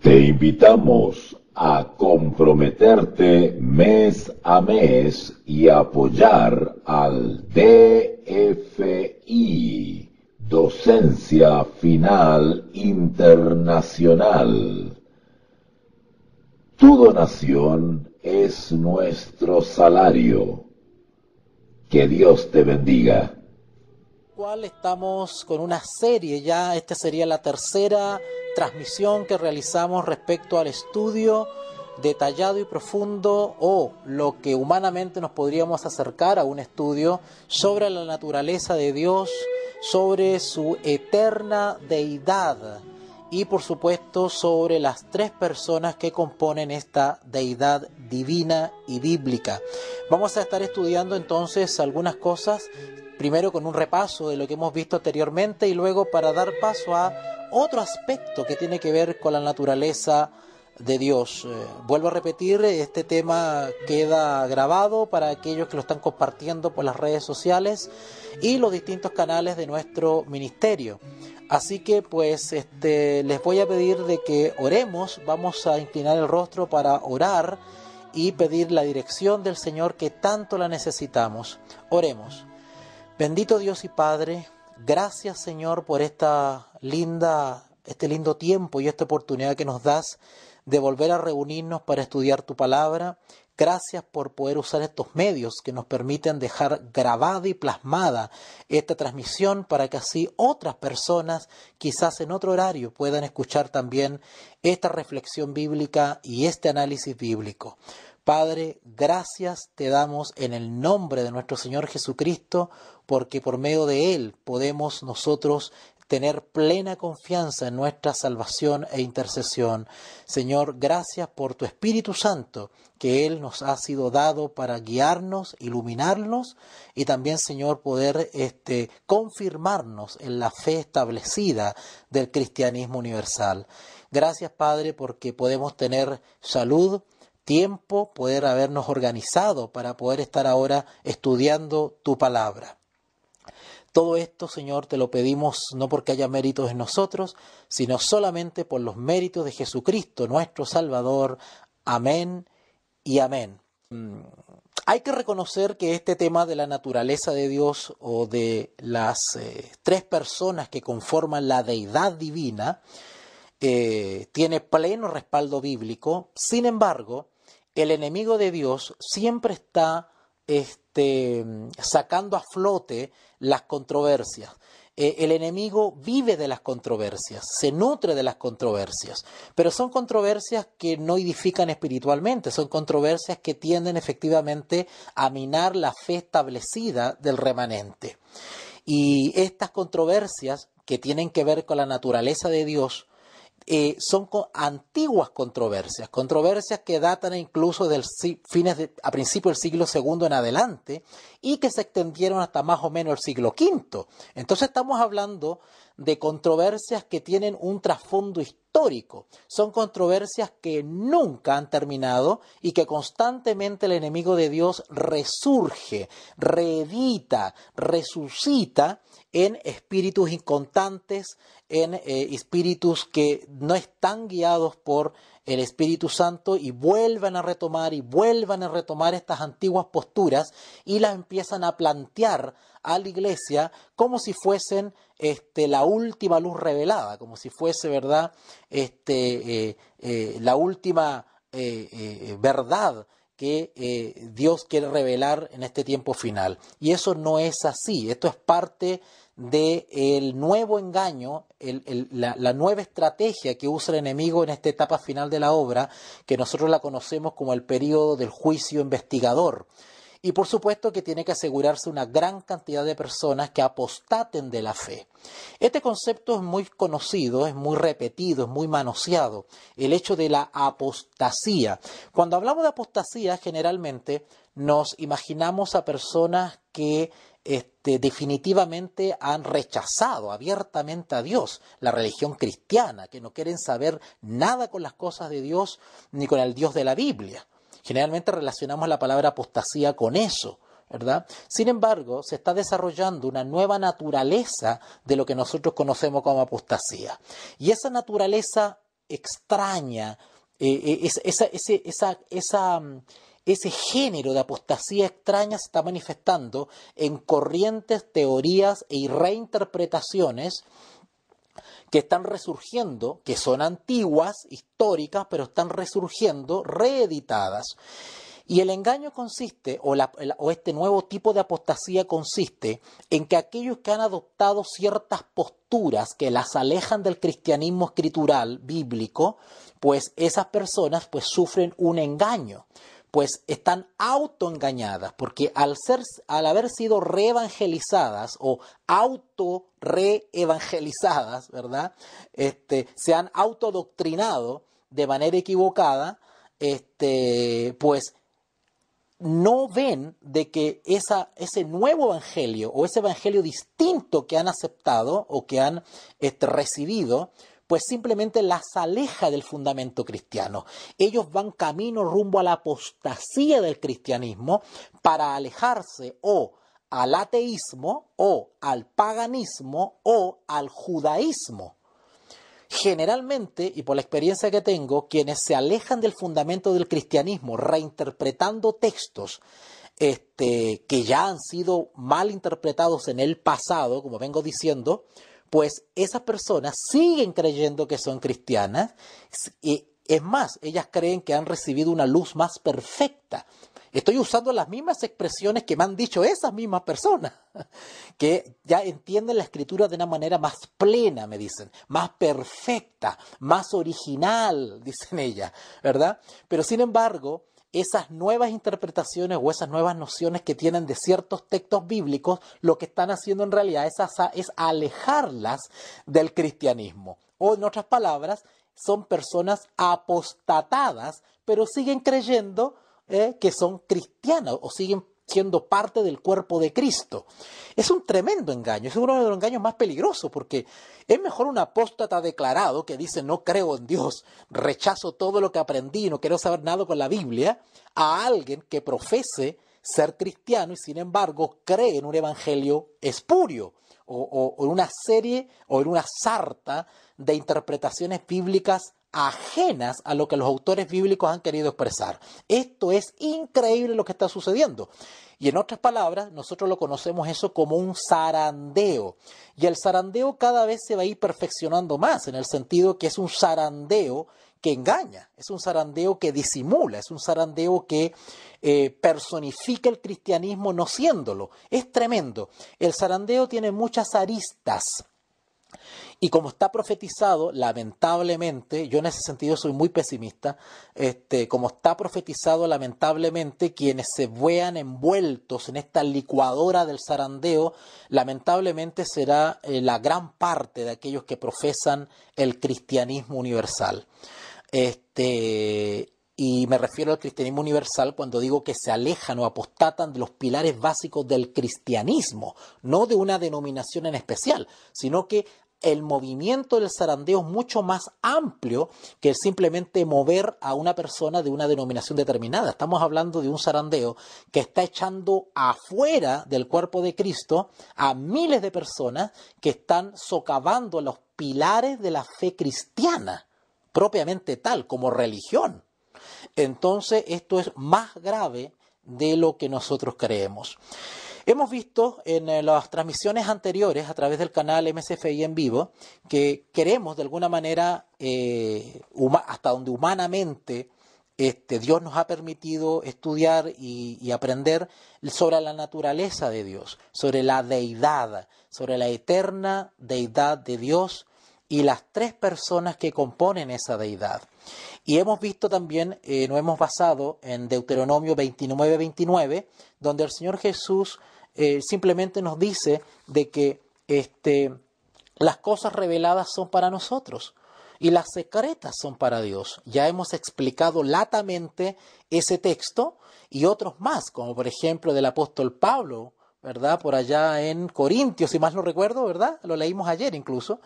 Te invitamos a comprometerte mes a mes y apoyar al DFI, Docencia Final Internacional. Tu donación es nuestro salario. Que Dios te bendiga estamos con una serie ya, esta sería la tercera transmisión que realizamos respecto al estudio detallado y profundo o lo que humanamente nos podríamos acercar a un estudio sobre la naturaleza de Dios, sobre su eterna deidad y por supuesto sobre las tres personas que componen esta deidad divina y bíblica. Vamos a estar estudiando entonces algunas cosas primero con un repaso de lo que hemos visto anteriormente y luego para dar paso a otro aspecto que tiene que ver con la naturaleza de Dios. Eh, vuelvo a repetir, este tema queda grabado para aquellos que lo están compartiendo por las redes sociales y los distintos canales de nuestro ministerio. Así que pues este, les voy a pedir de que oremos, vamos a inclinar el rostro para orar y pedir la dirección del Señor que tanto la necesitamos. Oremos. Bendito Dios y Padre, gracias Señor por esta linda, este lindo tiempo y esta oportunidad que nos das de volver a reunirnos para estudiar tu palabra. Gracias por poder usar estos medios que nos permiten dejar grabada y plasmada esta transmisión para que así otras personas, quizás en otro horario, puedan escuchar también esta reflexión bíblica y este análisis bíblico. Padre, gracias te damos en el nombre de nuestro Señor Jesucristo, porque por medio de Él podemos nosotros tener plena confianza en nuestra salvación e intercesión. Señor, gracias por tu Espíritu Santo, que Él nos ha sido dado para guiarnos, iluminarnos y también, Señor, poder este, confirmarnos en la fe establecida del cristianismo universal. Gracias, Padre, porque podemos tener salud, tiempo, poder habernos organizado para poder estar ahora estudiando tu palabra. Todo esto, Señor, te lo pedimos no porque haya méritos en nosotros, sino solamente por los méritos de Jesucristo, nuestro Salvador. Amén y amén. Mm, hay que reconocer que este tema de la naturaleza de Dios o de las eh, tres personas que conforman la deidad divina eh, tiene pleno respaldo bíblico. Sin embargo, el enemigo de Dios siempre está este, sacando a flote las controversias. Eh, el enemigo vive de las controversias, se nutre de las controversias, pero son controversias que no edifican espiritualmente, son controversias que tienden efectivamente a minar la fe establecida del remanente. Y estas controversias que tienen que ver con la naturaleza de Dios, eh, son antiguas controversias, controversias que datan incluso del fines de, a principios del siglo II en adelante y que se extendieron hasta más o menos el siglo V. Entonces estamos hablando de controversias que tienen un trasfondo histórico. Son controversias que nunca han terminado y que constantemente el enemigo de Dios resurge, reedita, resucita en espíritus incontantes, en eh, espíritus que no están guiados por el Espíritu Santo y vuelvan a retomar y vuelvan a retomar estas antiguas posturas y las empiezan a plantear a la iglesia como si fuesen este, la última luz revelada, como si fuese, ¿verdad?, este, eh, eh, la última eh, verdad que Dios quiere revelar en este tiempo final. Y eso no es así, esto es parte del nuevo engaño, la, la, nueva estrategia que usa el enemigo en esta etapa final de la obra, que nosotros la conocemos como el periodo del juicio investigador. Y por supuesto que tiene que asegurarse una gran cantidad de personas que apostaten de la fe. Este concepto es muy conocido, es muy repetido, es muy manoseado, el hecho de la apostasía. Cuando hablamos de apostasía, generalmente nos imaginamos a personas que este, definitivamente han rechazado abiertamente a Dios, la religión cristiana, que no quieren saber nada con las cosas de Dios ni con el Dios de la Biblia. Generalmente relacionamos la palabra apostasía con eso. ¿verdad? Sin embargo, se está desarrollando una nueva naturaleza de lo que nosotros conocemos como apostasía. Y esa naturaleza extraña, eh, eh, ese, mm, ese género de apostasía extraña se está manifestando en corrientes, teorías y e reinterpretaciones que están resurgiendo, que son antiguas, históricas, pero están resurgiendo, reeditadas. Y el engaño consiste, o, este nuevo tipo de apostasía consiste, en que aquellos que han adoptado ciertas posturas que las alejan del cristianismo escritural bíblico, pues esas personas pues sufren un engaño pues están autoengañadas, porque al, ser, al haber sido reevangelizadas o auto reevangelizadas, ¿verdad? Este, se han autodoctrinado de manera equivocada, este, pues no ven de que esa, ese nuevo evangelio o ese evangelio distinto que han aceptado o que han este, recibido, pues simplemente las aleja del fundamento cristiano. Ellos van camino rumbo a la apostasía del cristianismo para alejarse o al ateísmo o al paganismo o al judaísmo. Generalmente, y por la experiencia que tengo, quienes se alejan del fundamento del cristianismo reinterpretando textos este, que ya han sido mal interpretados en el pasado, como vengo diciendo, pues esas personas siguen creyendo que son cristianas y es más, ellas creen que han recibido una luz más perfecta. Estoy usando las mismas expresiones que me han dicho esas mismas personas, que ya entienden la escritura de una manera más plena, me dicen, más perfecta, más original, dicen ellas, ¿verdad? Pero sin embargo, esas nuevas interpretaciones o esas nuevas nociones que tienen de ciertos textos bíblicos, lo que están haciendo en realidad es, es alejarlas del cristianismo. O en otras palabras, son personas apostatadas, pero siguen creyendo eh, que son cristianos o siguen siendo parte del cuerpo de Cristo. Es un tremendo engaño, es uno de los engaños más peligrosos, porque es mejor un apóstata declarado que dice no creo en Dios, rechazo todo lo que aprendí, no quiero saber nada con la Biblia, a alguien que profese ser cristiano y sin embargo cree en un evangelio espurio o, o en una serie o en una sarta de interpretaciones bíblicas ajenas a lo que los autores bíblicos han querido expresar. Esto es increíble lo que está sucediendo. Y en otras palabras, nosotros lo conocemos eso como un zarandeo. Y el zarandeo cada vez se va a ir perfeccionando más, en el sentido que es un zarandeo que engaña, es un zarandeo que disimula, es un zarandeo que eh, personifica el cristianismo no siéndolo. Es tremendo. El zarandeo tiene muchas aristas y como está profetizado, lamentablemente, yo en ese sentido soy muy pesimista, este, como está profetizado, lamentablemente, quienes se vean envueltos en esta licuadora del zarandeo, lamentablemente será eh, la gran parte de aquellos que profesan el cristianismo universal. Este, y me refiero al cristianismo universal cuando digo que se alejan o apostatan de los pilares básicos del cristianismo, no de una denominación en especial, sino que el movimiento del zarandeo es mucho más amplio que simplemente mover a una persona de una denominación determinada. Estamos hablando de un zarandeo que está echando afuera del cuerpo de Cristo a miles de personas que están socavando los pilares de la fe cristiana, propiamente tal, como religión. Entonces esto es más grave de lo que nosotros creemos. Hemos visto en eh, las transmisiones anteriores a través del canal MCFI en vivo que queremos de alguna manera, eh, hasta donde humanamente este, Dios nos ha permitido estudiar y aprender sobre la naturaleza de Dios, sobre la deidad, sobre la eterna deidad de Dios y las tres personas que componen esa deidad. Y hemos visto también, eh, nos hemos basado en Deuteronomio 29, 29, donde el Señor Jesús eh, simplemente nos dice de que este, las cosas reveladas son para nosotros y las secretas son para Dios. Ya hemos explicado latamente ese texto y otros más, como por ejemplo del apóstol Pablo, ¿verdad? Por allá en Corintios, si más no recuerdo, ¿verdad? Lo leímos ayer incluso,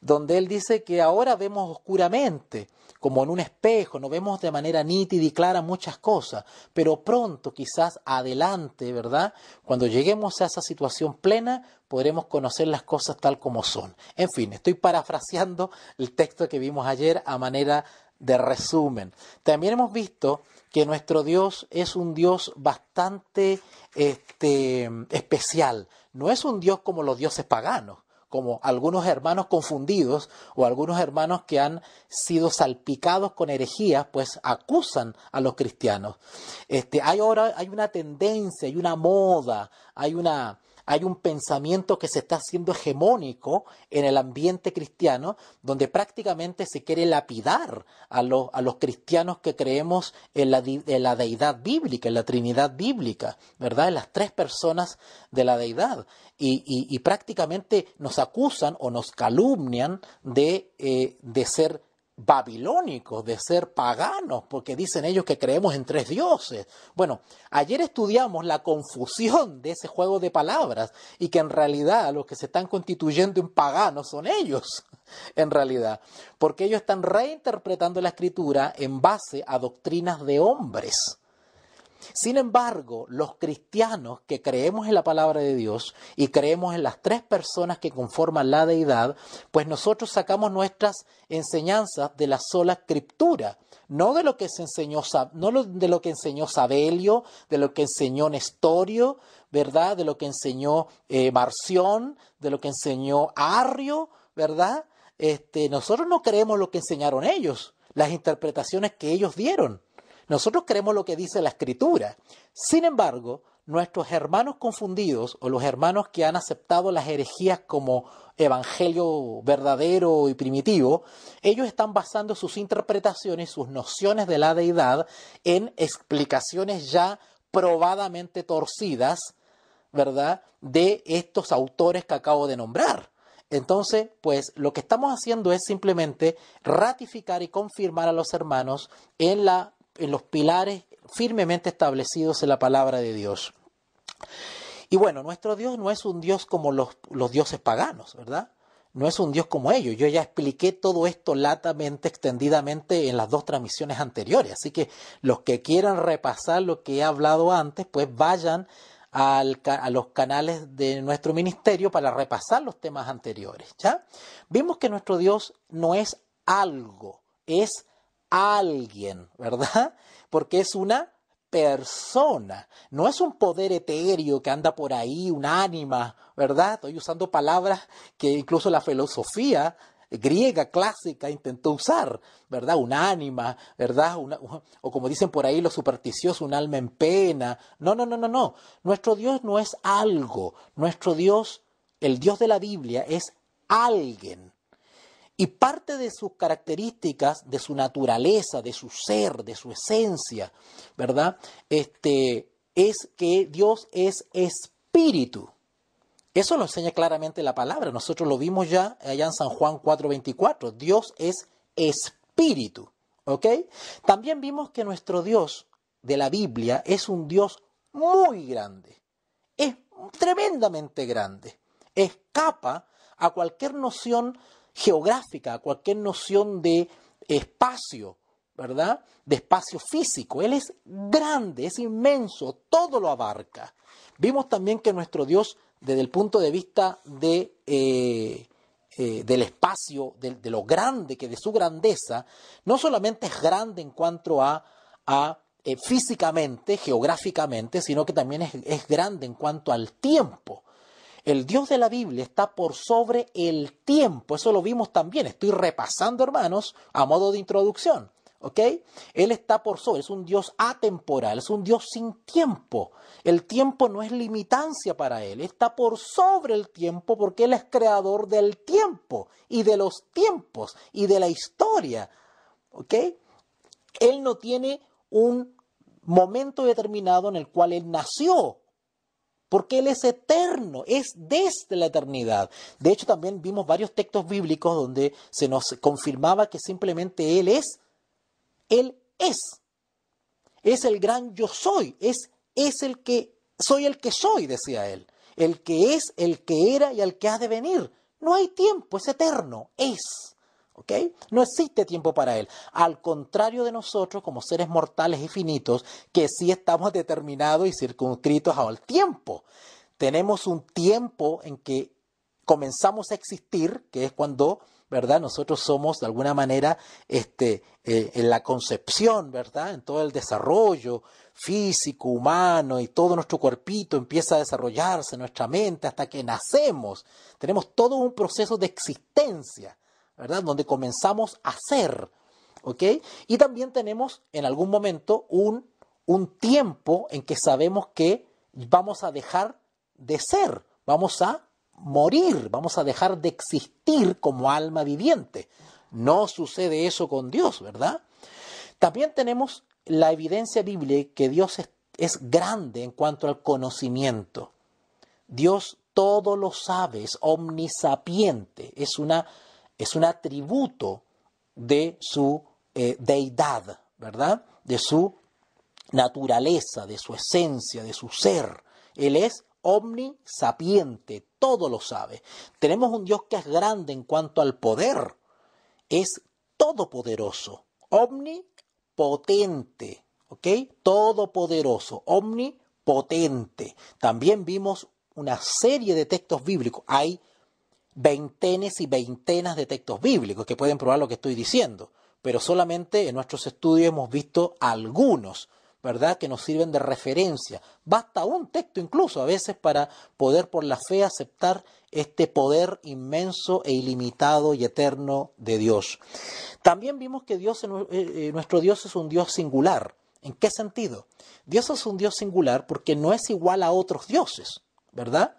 donde él dice que ahora vemos oscuramente, como en un espejo, no vemos de manera nítida y clara muchas cosas, pero pronto, quizás adelante, ¿verdad? Cuando lleguemos a esa situación plena, podremos conocer las cosas tal como son. En fin, estoy parafraseando el texto que vimos ayer a manera de resumen. También hemos visto que nuestro Dios es un Dios bastante este, especial. No es un Dios como los dioses paganos, como algunos hermanos confundidos o algunos hermanos que han sido salpicados con herejías, pues acusan a los cristianos. Este, hay ahora hay una tendencia, hay una moda, hay una hay un pensamiento que se está haciendo hegemónico en el ambiente cristiano, donde prácticamente se quiere lapidar a, a los cristianos que creemos en la, deidad bíblica, en la Trinidad bíblica, ¿verdad? En las tres personas de la deidad. Y, prácticamente nos acusan o nos calumnian de, eh, de ser babilónicos, de ser paganos, porque dicen ellos que creemos en tres dioses. Bueno, ayer estudiamos la confusión de ese juego de palabras y que en realidad los que se están constituyendo en paganos son ellos, en realidad, porque ellos están reinterpretando la escritura en base a doctrinas de hombres sin embargo, los cristianos que creemos en la palabra de Dios y creemos en las tres personas que conforman la deidad, pues nosotros sacamos nuestras enseñanzas de la sola escritura, no de lo que enseñó, no de lo que enseñó Sabelio, de lo que enseñó Nestorio, ¿verdad? De lo que enseñó eh, Marción, de lo que enseñó Arrio, ¿verdad? Este, nosotros no creemos lo que enseñaron ellos, las interpretaciones que ellos dieron. Nosotros creemos lo que dice la escritura. Sin embargo, nuestros hermanos confundidos o los hermanos que han aceptado las herejías como evangelio verdadero y primitivo, ellos están basando sus interpretaciones, sus nociones de la deidad en explicaciones ya probadamente torcidas, ¿verdad?, de estos autores que acabo de nombrar. Entonces, pues lo que estamos haciendo es simplemente ratificar y confirmar a los hermanos en la en los pilares firmemente establecidos en la palabra de Dios. Y bueno, nuestro Dios no es un Dios como los, dioses paganos, ¿verdad? No es un Dios como ellos. Yo ya expliqué todo esto latamente, extendidamente en las dos transmisiones anteriores. Así que los que quieran repasar lo que he hablado antes, pues vayan a los canales de nuestro ministerio para repasar los temas anteriores. ¿ya? Vimos que nuestro Dios no es algo, es alguien, ¿verdad? Porque es una persona, no es un poder etéreo que anda por ahí, un ánima, ¿verdad? Estoy usando palabras que incluso la filosofía griega clásica intentó usar, ¿verdad? Un ánima, ¿verdad? o como dicen por ahí los supersticiosos, un alma en pena. No, no, no, no, no. Nuestro Dios no es algo. Nuestro Dios, el Dios de la Biblia, es alguien. Y parte de sus características, de su naturaleza, de su ser, de su esencia, ¿verdad? Este, es que Dios es espíritu. Eso lo enseña claramente la palabra. Nosotros lo vimos ya allá en San Juan 4:24. Dios es espíritu. ¿Ok? También vimos que nuestro Dios de la Biblia es un Dios muy grande. Es tremendamente grande. Escapa a cualquier noción geográfica, cualquier noción de espacio, ¿verdad? De espacio físico. Él es grande, es inmenso, todo lo abarca. Vimos también que nuestro Dios, desde el punto de vista de, eh, eh, del espacio, de, lo grande, que de su grandeza, no solamente es grande en cuanto a, a eh, físicamente, geográficamente, sino que también es, es grande en cuanto al tiempo. El Dios de la Biblia está por sobre el tiempo. Eso lo vimos también. Estoy repasando, hermanos, a modo de introducción. ¿Ok? Él está por sobre, es un Dios atemporal, es un Dios sin tiempo. El tiempo no es limitancia para Él, está por sobre el tiempo porque Él es creador del tiempo y de los tiempos y de la historia. ¿Ok? Él no tiene un momento determinado en el cual Él nació porque Él es eterno, es desde la eternidad. De hecho, también vimos varios textos bíblicos donde se nos confirmaba que simplemente Él es, Él es, es el gran yo soy, es, es el que soy el que soy, decía Él, el que es, el que era y el que ha de venir. No hay tiempo, es eterno, es. No existe tiempo para Él. Al contrario de nosotros, como seres mortales y finitos, que sí estamos determinados y circunscritos al tiempo. Tenemos un tiempo en que comenzamos a existir, que es cuando, ¿verdad? Nosotros somos de alguna manera este, eh, en la concepción, ¿verdad? En todo el desarrollo físico, humano y todo nuestro cuerpito empieza a desarrollarse, nuestra mente, hasta que nacemos. Tenemos todo un proceso de existencia. ¿verdad? Donde comenzamos a ser, ¿ok? Y también tenemos en algún momento un, un tiempo en que sabemos que vamos a dejar de ser, vamos a morir, vamos a dejar de existir como alma viviente. No sucede eso con Dios, ¿verdad? También tenemos la evidencia bíblica que Dios es, es, grande en cuanto al conocimiento. Dios todo lo sabe, es omnisapiente, es una es un atributo de su eh, deidad, ¿verdad? De su naturaleza, de su esencia, de su ser. Él es omnisapiente, todo lo sabe. Tenemos un Dios que es grande en cuanto al poder, es todopoderoso, omnipotente, ¿ok? Todopoderoso, omnipotente. También vimos una serie de textos bíblicos. Hay veintenes y veintenas de textos bíblicos que pueden probar lo que estoy diciendo, pero solamente en nuestros estudios hemos visto algunos, ¿verdad?, que nos sirven de referencia. Basta un texto incluso a veces para poder por la fe aceptar este poder inmenso e ilimitado y eterno de Dios. También vimos que Dios, eh, eh, nuestro Dios es un Dios singular. ¿En qué sentido? Dios es un Dios singular porque no es igual a otros dioses. ¿verdad?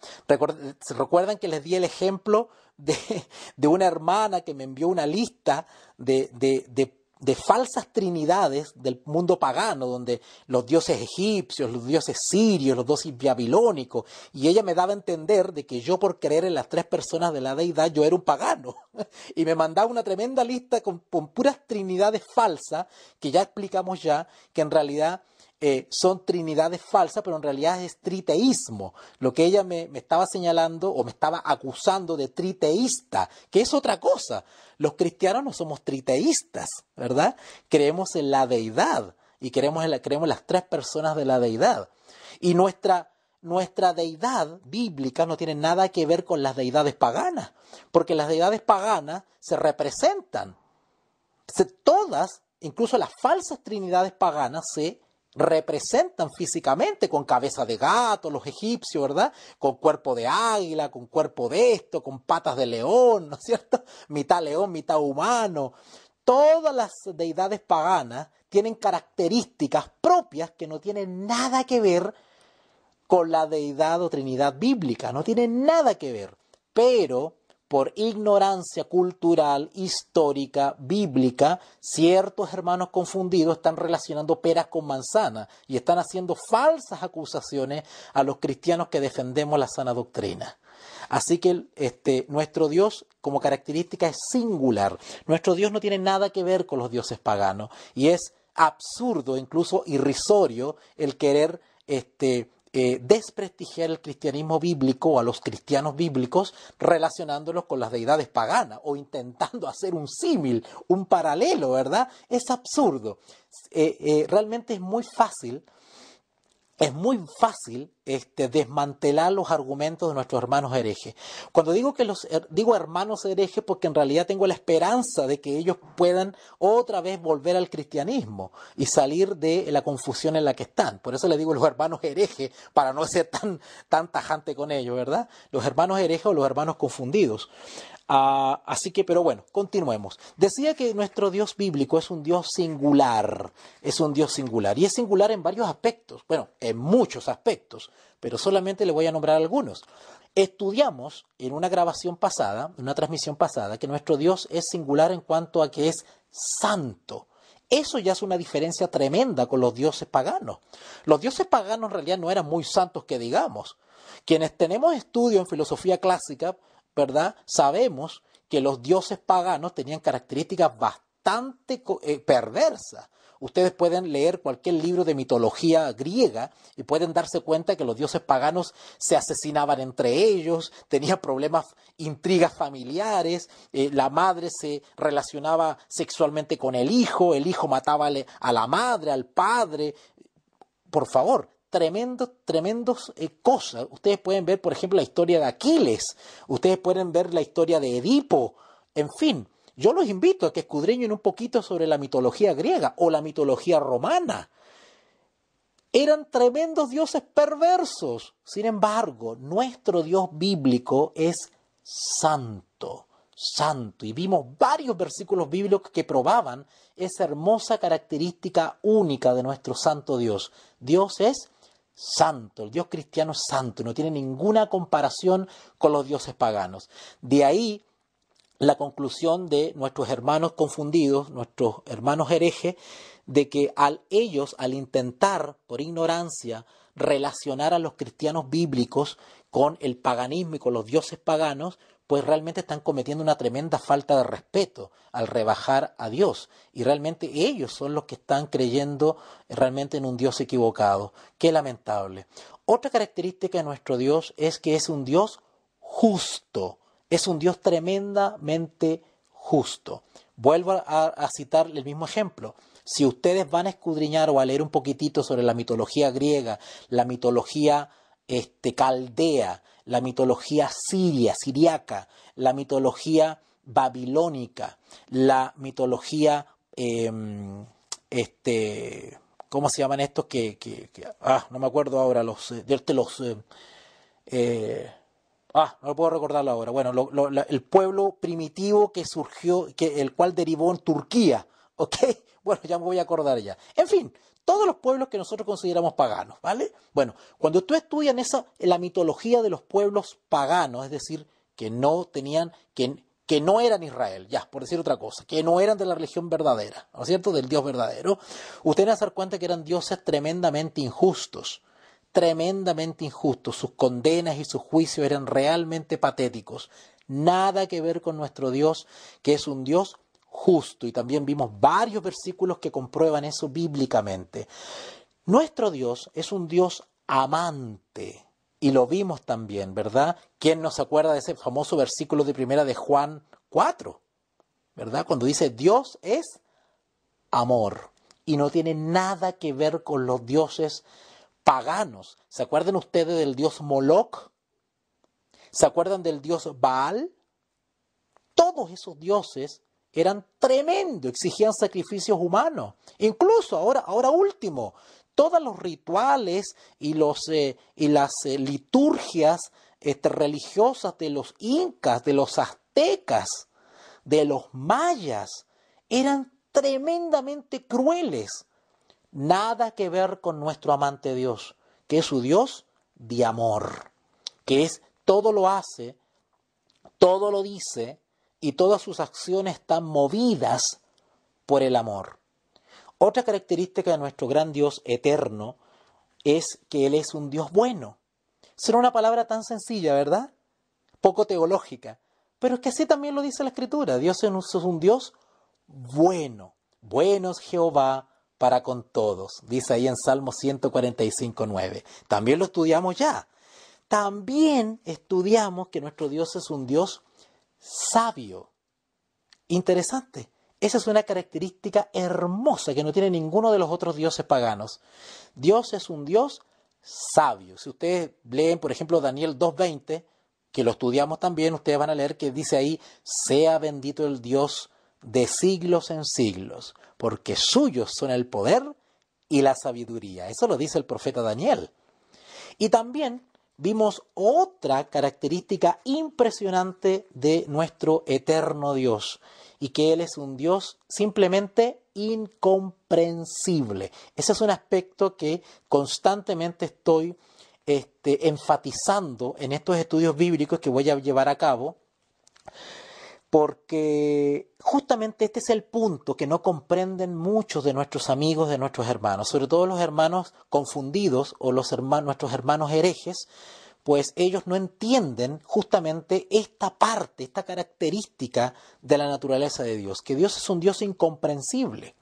recuerdan que les di el ejemplo de, de una hermana que me envió una lista de, de, falsas trinidades del mundo pagano, donde los dioses egipcios, los dioses sirios, los dioses babilónicos, y ella me daba a entender de que yo por creer en las tres personas de la deidad, yo era un pagano, y me mandaba una tremenda lista con puras trinidades falsas, que ya explicamos ya, que en realidad eh, son trinidades falsas, pero en realidad es triteísmo. Lo que ella me, estaba señalando o me estaba acusando de triteísta, que es otra cosa. Los cristianos no somos triteístas, ¿verdad? Creemos en la deidad y creemos en, las tres personas de la deidad. Y nuestra, nuestra deidad bíblica no tiene nada que ver con las deidades paganas, porque las deidades paganas se representan. todas, incluso las falsas trinidades paganas, se representan físicamente con cabeza de gato, los egipcios, ¿verdad? Con cuerpo de águila, con cuerpo de esto, con patas de león, ¿no es cierto? Mitad león, mitad humano. Todas las deidades paganas tienen características propias que no tienen nada que ver con la deidad o trinidad bíblica, no tienen nada que ver. Pero por ignorancia cultural, histórica, bíblica, ciertos hermanos confundidos están relacionando peras con manzanas y están haciendo falsas acusaciones a los cristianos que defendemos la sana doctrina. Así que este, nuestro Dios como característica es singular. Nuestro Dios no tiene nada que ver con los dioses paganos y es absurdo, incluso irrisorio, el querer este, eh, desprestigiar el cristianismo bíblico o a los cristianos bíblicos relacionándolos con las deidades paganas o intentando hacer un símil, un paralelo, ¿verdad? Es absurdo. Eh, eh, realmente es muy fácil es muy fácil este, desmantelar los argumentos de nuestros hermanos herejes. Cuando digo que los digo hermanos herejes, porque en realidad tengo la esperanza de que ellos puedan otra vez volver al cristianismo y salir de la confusión en la que están. Por eso les digo los hermanos herejes, para no ser tan, tan tajante con ellos, ¿verdad? Los hermanos herejes o los hermanos confundidos. Ah, así que, pero bueno, continuemos. Decía que nuestro Dios bíblico es un Dios singular, es un Dios singular, y es singular en varios aspectos, bueno, en muchos aspectos, pero solamente le voy a nombrar algunos. Estudiamos en una grabación pasada, en una transmisión pasada, que nuestro Dios es singular en cuanto a que es santo. Eso ya es una diferencia tremenda con los dioses paganos. Los dioses paganos en realidad no eran muy santos que digamos. Quienes tenemos estudio en filosofía clásica, ¿verdad? Sabemos que los dioses paganos tenían características bastante eh, perversas. Ustedes pueden leer cualquier libro de mitología griega y pueden darse cuenta que los dioses paganos se asesinaban entre ellos, tenían problemas, intrigas familiares, eh, la madre se relacionaba sexualmente con el hijo, el hijo mataba a la madre, al padre. Por favor, tremendos, tremendos eh, cosas. Ustedes pueden ver, por ejemplo, la historia de Aquiles, ustedes pueden ver la historia de Edipo, en fin. Yo los invito a que escudriñen un poquito sobre la mitología griega o la mitología romana. Eran tremendos dioses perversos. Sin embargo, nuestro Dios bíblico es santo, santo. Y vimos varios versículos bíblicos que probaban esa hermosa característica única de nuestro santo Dios. Dios es santo, el Dios cristiano es santo, no tiene ninguna comparación con los dioses paganos. De ahí la conclusión de nuestros hermanos confundidos, nuestros hermanos herejes, de que al ellos, al intentar por ignorancia relacionar a los cristianos bíblicos con el paganismo y con los dioses paganos, pues realmente están cometiendo una tremenda falta de respeto al rebajar a Dios. Y realmente ellos son los que están creyendo realmente en un Dios equivocado. Qué lamentable. Otra característica de nuestro Dios es que es un Dios justo. Es un Dios tremendamente justo. Vuelvo a, citar el mismo ejemplo. Si ustedes van a escudriñar o a leer un poquitito sobre la mitología griega, la mitología este, caldea, la mitología siria, siriaca, la mitología babilónica, la mitología, em, este, ¿cómo se llaman estos? Que, ah, no me acuerdo ahora, los, eh, este, los, eh, eh, ah, no puedo recordarlo ahora. Bueno, el pueblo primitivo que surgió, que, el cual derivó en Turquía, ¿ok? Bueno, ya me voy a acordar ya. En fin, todos los pueblos que nosotros consideramos paganos, ¿vale? Bueno, cuando tú estudias esa, la mitología de los pueblos paganos, es decir, que no tenían, que, que no eran Israel, ya, por decir otra cosa, que no eran de la religión verdadera, ¿no es cierto?, del Dios verdadero, usted van a dar cuenta que eran dioses tremendamente injustos, tremendamente injustos, sus condenas y sus juicios eran realmente patéticos, nada que ver con nuestro Dios, que es un Dios justo y también vimos varios versículos que comprueban eso bíblicamente. Nuestro Dios es un Dios amante y lo vimos también, ¿verdad? ¿Quién nos acuerda de ese famoso versículo de primera de Juan 4? ¿Verdad? Cuando dice Dios es amor y no tiene nada que ver con los dioses paganos. ¿Se acuerdan ustedes del dios Moloch? ¿Se acuerdan del dios Baal? Todos esos dioses eran tremendo, exigían sacrificios humanos. Incluso ahora, ahora último, todos los rituales y, los, eh, y las eh, liturgias este, religiosas de los incas, de los aztecas, de los mayas, eran tremendamente crueles. Nada que ver con nuestro amante Dios, que es su Dios de amor, que es todo lo hace, todo lo dice, y todas sus acciones están movidas por el amor. Otra característica de nuestro gran Dios eterno es que Él es un Dios bueno. Será una palabra tan sencilla, ¿verdad? Poco teológica. Pero es que así también lo dice la Escritura. Dios es un Dios bueno. Bueno es Jehová para con todos, dice ahí en Salmo 145.9. También lo estudiamos ya. También estudiamos que nuestro Dios es un Dios sabio. Interesante. Esa es una característica hermosa que no tiene ninguno de los otros dioses paganos. Dios es un Dios sabio. Si ustedes leen, por ejemplo, Daniel 2.20, que lo estudiamos también, ustedes van a leer que dice ahí, sea bendito el Dios de siglos en siglos, porque suyos son el poder y la sabiduría. Eso lo dice el profeta Daniel. Y también vimos otra característica impresionante de nuestro eterno Dios y que Él es un Dios simplemente incomprensible. Ese es un aspecto que constantemente estoy este, enfatizando en estos estudios bíblicos que voy a llevar a cabo porque justamente este es el punto que no comprenden muchos de nuestros amigos, de nuestros hermanos, sobre todo los hermanos confundidos o los hermanos, nuestros hermanos herejes, pues ellos no entienden justamente esta parte, esta característica de la naturaleza de Dios, que Dios es un Dios incomprensible.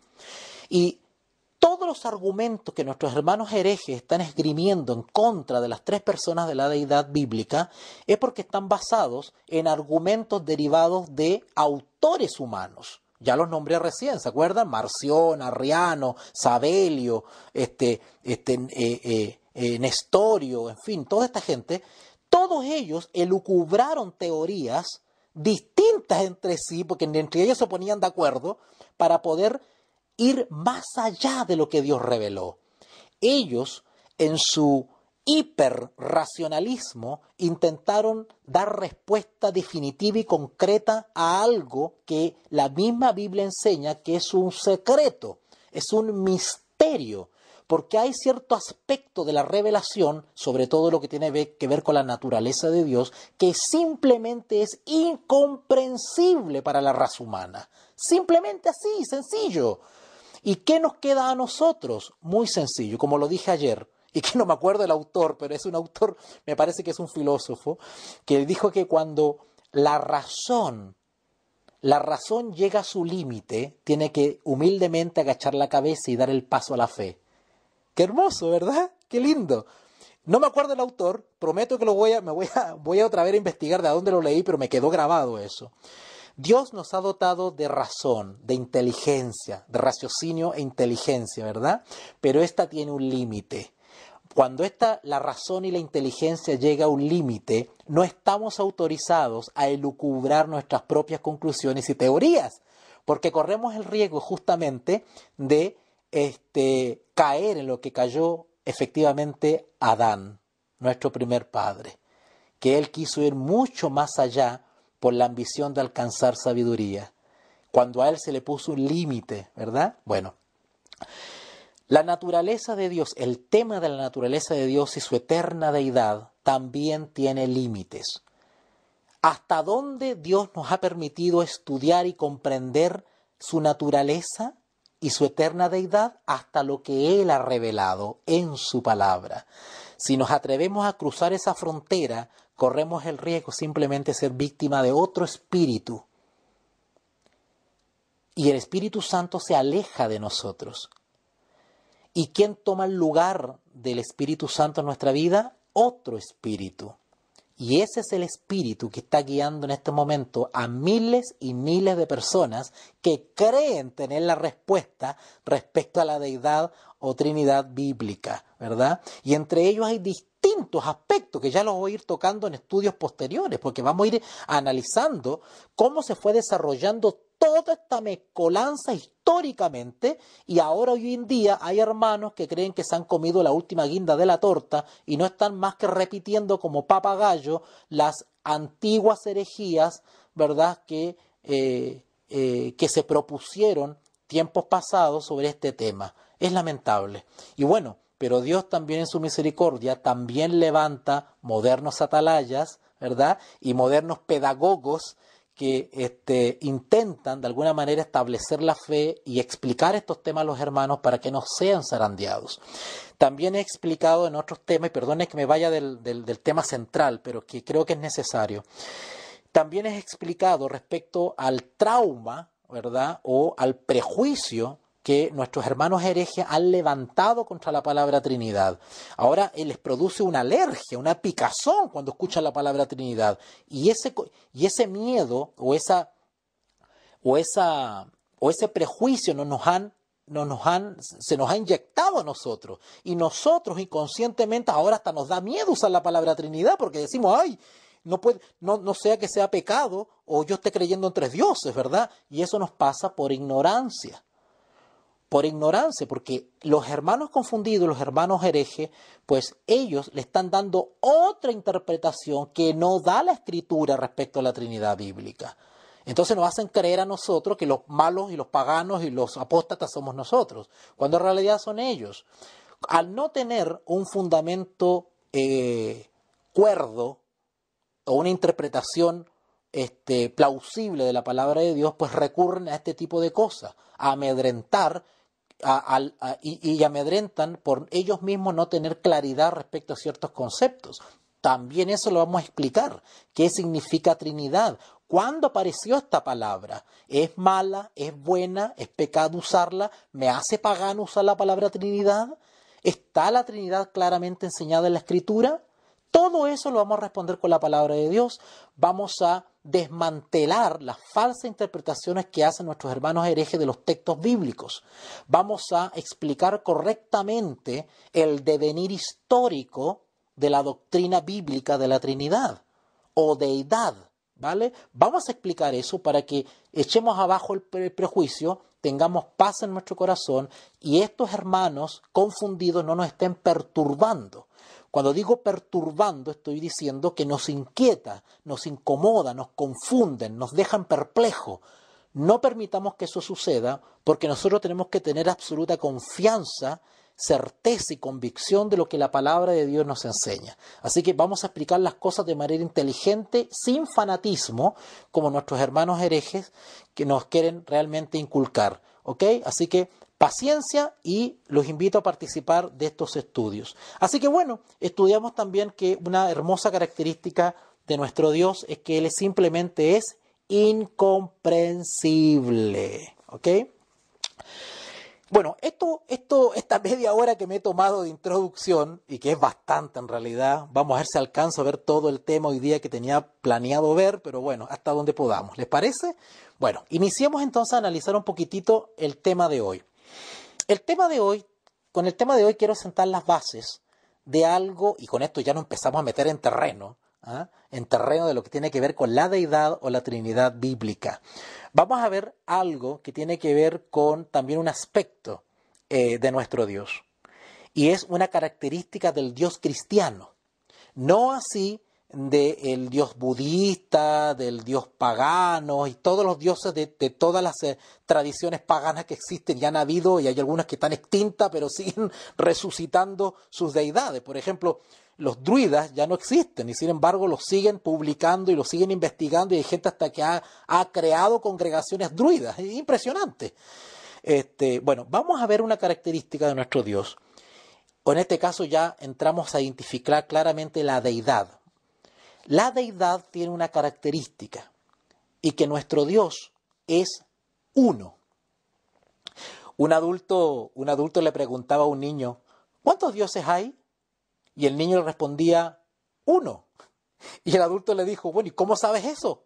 Y todos los argumentos que nuestros hermanos herejes están esgrimiendo en contra de las tres personas de la deidad bíblica es porque están basados en argumentos derivados de autores humanos. Ya los nombré recién, ¿se acuerdan? Marción, Arriano, Sabelio, este, este, eh, eh, eh, Nestorio, en fin, toda esta gente. Todos ellos elucubraron teorías distintas entre sí, porque entre ellos se ponían de acuerdo, para poder ir más allá de lo que Dios reveló. Ellos, en su hiperracionalismo, intentaron dar respuesta definitiva y concreta a algo que la misma Biblia enseña que es un secreto, es un misterio, porque hay cierto aspecto de la revelación, sobre todo lo que tiene que ver con la naturaleza de Dios, que simplemente es incomprensible para la raza humana. Simplemente así, sencillo. ¿Y qué nos queda a nosotros? Muy sencillo, como lo dije ayer, y que no me acuerdo el autor, pero es un autor, me parece que es un filósofo, que dijo que cuando la razón, la razón llega a su límite, tiene que humildemente agachar la cabeza y dar el paso a la fe. Qué hermoso, ¿verdad? Qué lindo. No me acuerdo el autor, prometo que lo voy a, me voy a, voy a otra vez a investigar de dónde lo leí, pero me quedó grabado eso. Dios nos ha dotado de razón, de inteligencia, de raciocinio e inteligencia, ¿verdad? Pero esta tiene un límite. Cuando esta, la razón y la inteligencia llega a un límite, no estamos autorizados a elucubrar nuestras propias conclusiones y teorías, porque corremos el riesgo justamente de este, caer en lo que cayó efectivamente Adán, nuestro primer padre, que él quiso ir mucho más allá con la ambición de alcanzar sabiduría, cuando a él se le puso un límite, ¿verdad? Bueno, la naturaleza de Dios, el tema de la naturaleza de Dios y su eterna deidad también tiene límites. ¿Hasta dónde Dios nos ha permitido estudiar y comprender su naturaleza? y su eterna deidad hasta lo que Él ha revelado en su palabra. Si nos atrevemos a cruzar esa frontera, corremos el riesgo simplemente de ser víctima de otro espíritu. Y el Espíritu Santo se aleja de nosotros. ¿Y quién toma el lugar del Espíritu Santo en nuestra vida? Otro espíritu. Y ese es el espíritu que está guiando en este momento a miles y miles de personas que creen tener la respuesta respecto a la deidad o Trinidad bíblica, ¿verdad? Y entre ellos hay distintos aspectos que ya los voy a ir tocando en estudios posteriores, porque vamos a ir analizando cómo se fue desarrollando toda esta mezcolanza históricamente y ahora hoy en día hay hermanos que creen que se han comido la última guinda de la torta y no están más que repitiendo como papagayo las antiguas herejías, ¿verdad?, que, eh, eh, que se propusieron tiempos pasados sobre este tema. Es lamentable. Y bueno, pero Dios también en su misericordia también levanta modernos atalayas, ¿verdad? Y modernos pedagogos que este, intentan de alguna manera establecer la fe y explicar estos temas a los hermanos para que no sean zarandeados. También he explicado en otros temas, y perdone que me vaya del, del tema central, pero que creo que es necesario. También he explicado respecto al trauma, ¿verdad? O al prejuicio que nuestros hermanos herejes han levantado contra la palabra Trinidad. Ahora les produce una alergia, una picazón cuando escuchan la palabra Trinidad. Y ese, y ese miedo o esa, o, esa, o ese prejuicio no nos han nos han, se nos ha inyectado a nosotros. Y nosotros inconscientemente ahora hasta nos da miedo usar la palabra Trinidad porque decimos, ay, no, puede, no, no sea que sea pecado o yo esté creyendo en tres dioses, ¿verdad? Y eso nos pasa por ignorancia por ignorancia, porque los hermanos confundidos, los hermanos herejes, pues ellos le están dando otra interpretación que no da la escritura respecto a la Trinidad bíblica. Entonces nos hacen creer a nosotros que los malos y los paganos y los apóstatas somos nosotros, cuando en realidad son ellos. Al no tener un fundamento eh, cuerdo o una interpretación este, plausible de la palabra de Dios, pues recurren a este tipo de cosas, a amedrentar y, y amedrentan por ellos mismos no tener claridad respecto a ciertos conceptos. También eso lo vamos a explicar. ¿Qué significa Trinidad? ¿Cuándo apareció esta palabra? ¿Es mala? ¿Es buena? ¿Es pecado usarla? ¿Me hace pagano usar la palabra Trinidad? ¿Está la Trinidad claramente enseñada en la Escritura? Todo eso lo vamos a responder con la palabra de Dios. Vamos a desmantelar las falsas interpretaciones que hacen nuestros hermanos herejes de los textos bíblicos. Vamos a explicar correctamente el devenir histórico de la doctrina bíblica de la Trinidad o deidad, ¿vale? Vamos a explicar eso para que echemos abajo el, el prejuicio, tengamos paz en nuestro corazón y estos hermanos confundidos no nos estén perturbando. Cuando digo perturbando, estoy diciendo que nos inquieta, nos incomoda, nos confunden, nos dejan perplejos. No permitamos que eso suceda porque nosotros tenemos que tener absoluta confianza, certeza y convicción de lo que la palabra de Dios nos enseña. Así que vamos a explicar las cosas de manera inteligente, sin fanatismo, como nuestros hermanos herejes que nos quieren realmente inculcar. ¿Ok? Así que paciencia y los invito a participar de estos estudios. Así que bueno, estudiamos también que una hermosa característica de nuestro Dios es que Él simplemente es incomprensible. ¿Ok? Bueno, esto, esto, esta media hora que me he tomado de introducción, y que es bastante en realidad, vamos a ver si alcanzo a ver todo el tema hoy día que tenía planeado ver, pero bueno, hasta donde podamos. ¿Les parece? Bueno, iniciemos entonces a analizar un poquitito el tema de hoy. El tema de hoy, con el tema de hoy quiero sentar las bases de algo, y con esto ya nos empezamos a meter en terreno, ¿ah? en terreno de lo que tiene que ver con la deidad o la Trinidad bíblica. Vamos a ver algo que tiene que ver con también un aspecto eh, de nuestro Dios, y es una característica del Dios cristiano. No así del dios budista, del dios pagano y todos los dioses de, todas las eh, tradiciones paganas que existen. Ya han habido y hay algunas que están extintas, pero siguen resucitando sus deidades. Por ejemplo, los druidas ya no existen y sin embargo los siguen publicando y los siguen investigando y hay gente hasta que ha, creado congregaciones druidas. Es impresionante. Este, bueno, vamos a ver una característica de nuestro Dios. O en este caso ya entramos a identificar claramente la deidad. La deidad tiene una característica y que nuestro Dios es uno. Un adulto, un adulto le preguntaba a un niño, ¿cuántos dioses hay? Y el niño le respondía, uno. Y el adulto le dijo, bueno, ¿y cómo sabes eso?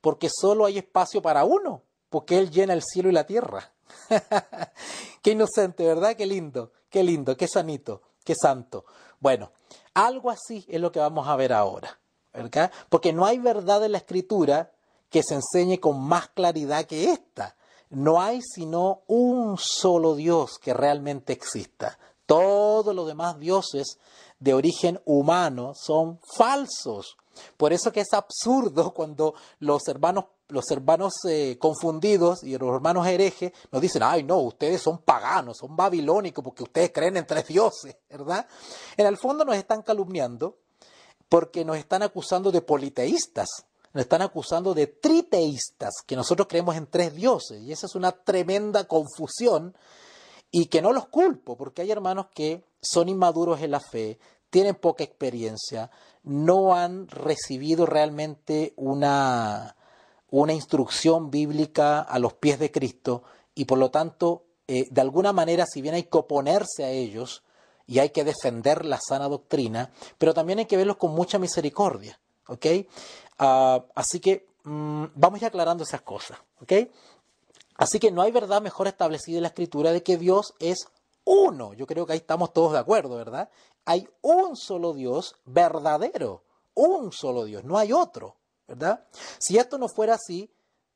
Porque solo hay espacio para uno, porque Él llena el cielo y la tierra. qué inocente, ¿verdad? Qué lindo, qué lindo, qué sanito, qué santo. Bueno, algo así es lo que vamos a ver ahora. Porque no hay verdad en la escritura que se enseñe con más claridad que esta. No hay sino un solo Dios que realmente exista. Todos los demás dioses de origen humano son falsos. Por eso que es absurdo cuando los hermanos los hermanos eh, confundidos y los hermanos herejes nos dicen, ay no, ustedes son paganos, son babilónicos porque ustedes creen en tres dioses, ¿verdad? En el fondo nos están calumniando porque nos están acusando de politeístas, nos están acusando de triteístas, que nosotros creemos en tres dioses, y esa es una tremenda confusión, y que no los culpo, porque hay hermanos que son inmaduros en la fe, tienen poca experiencia, no han recibido realmente una, una instrucción bíblica a los pies de Cristo, y por lo tanto, eh, de alguna manera, si bien hay que oponerse a ellos, y hay que defender la sana doctrina, pero también hay que verlos con mucha misericordia. ¿Ok? Ah, así que mm, vamos vamos ir aclarando esas cosas. ¿Ok? Así que no hay verdad mejor establecida en la escritura de que Dios es uno. Yo creo que ahí estamos todos de acuerdo, ¿verdad? Hay un solo Dios verdadero, un solo Dios, no hay otro, ¿verdad? Si esto no fuera así,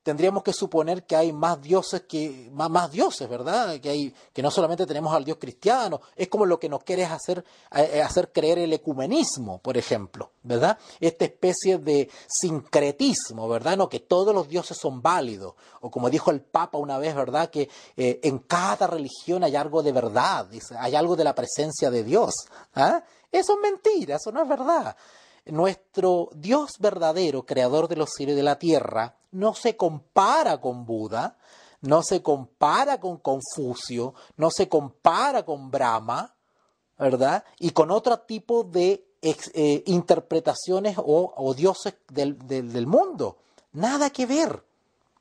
tendríamos que suponer que hay más dioses que más, dioses, ¿verdad? Que no solamente tenemos al dios cristiano, es como lo que nos quiere hacer eh, hacer creer el ecumenismo, por ejemplo, ¿verdad? Esta especie de sincretismo, ¿verdad? No que todos los dioses son válidos, o como dijo el Papa una vez, ¿verdad? Que eh, en cada religión hay algo de verdad, hay algo de la presencia de Dios, ¿ah? Eso es mentira, eso no es verdad. Nuestro Dios verdadero, creador de los cielos y de la tierra, no se compara con Buda, no se compara con Confucio, no se compara con Brahma, ¿verdad? Y con otro tipo de eh, interpretaciones o, dioses del, mundo. Nada que ver.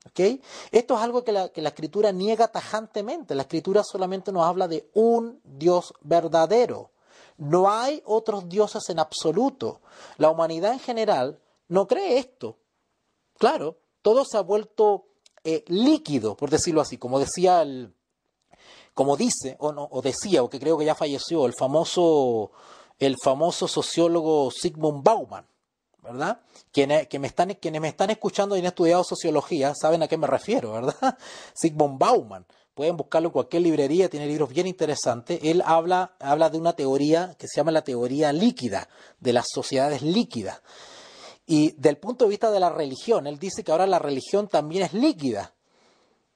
¿okay? Esto es algo que la, que la escritura niega tajantemente. La escritura solamente nos habla de un Dios verdadero. No hay otros dioses en absoluto. La humanidad en general no cree esto. Claro, todo se ha vuelto eh, líquido, por decirlo así, como decía el, como dice, o, no, o decía, o que creo que ya falleció, el famoso, el famoso sociólogo Sigmund Bauman, ¿verdad? Quienes, que me están, quienes me están escuchando y han estudiado sociología saben a qué me refiero, ¿verdad? Sigmund Bauman. Pueden buscarlo en cualquier librería, tiene libros bien interesantes. Él habla, habla de una teoría que se llama la teoría líquida, de las sociedades líquidas. Y del punto de vista de la religión, él dice que ahora la religión también es líquida.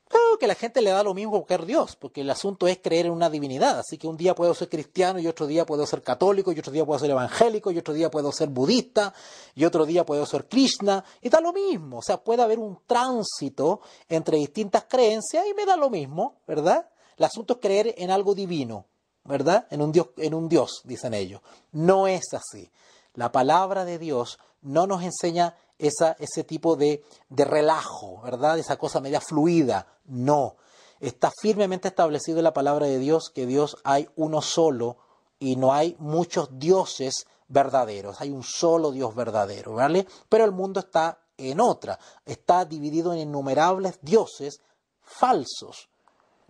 Claro que la gente le da lo mismo que Dios, porque el asunto es creer en una divinidad. Así que un día puedo ser cristiano y otro día puedo ser católico y otro día puedo ser evangélico y otro día puedo ser budista y otro día puedo ser Krishna y da lo mismo. O sea, puede haber un tránsito entre distintas creencias y me da lo mismo, ¿verdad? El asunto es creer en algo divino, ¿verdad? En un Dios, en un Dios dicen ellos. No es así. La palabra de Dios no nos enseña ese tipo de, de relajo, ¿verdad? Esa cosa media fluida, no. Está firmemente establecido en la palabra de Dios que Dios hay uno solo y no hay muchos dioses verdaderos, hay un solo Dios verdadero, ¿vale? Pero el mundo está en otra, está dividido en innumerables dioses falsos.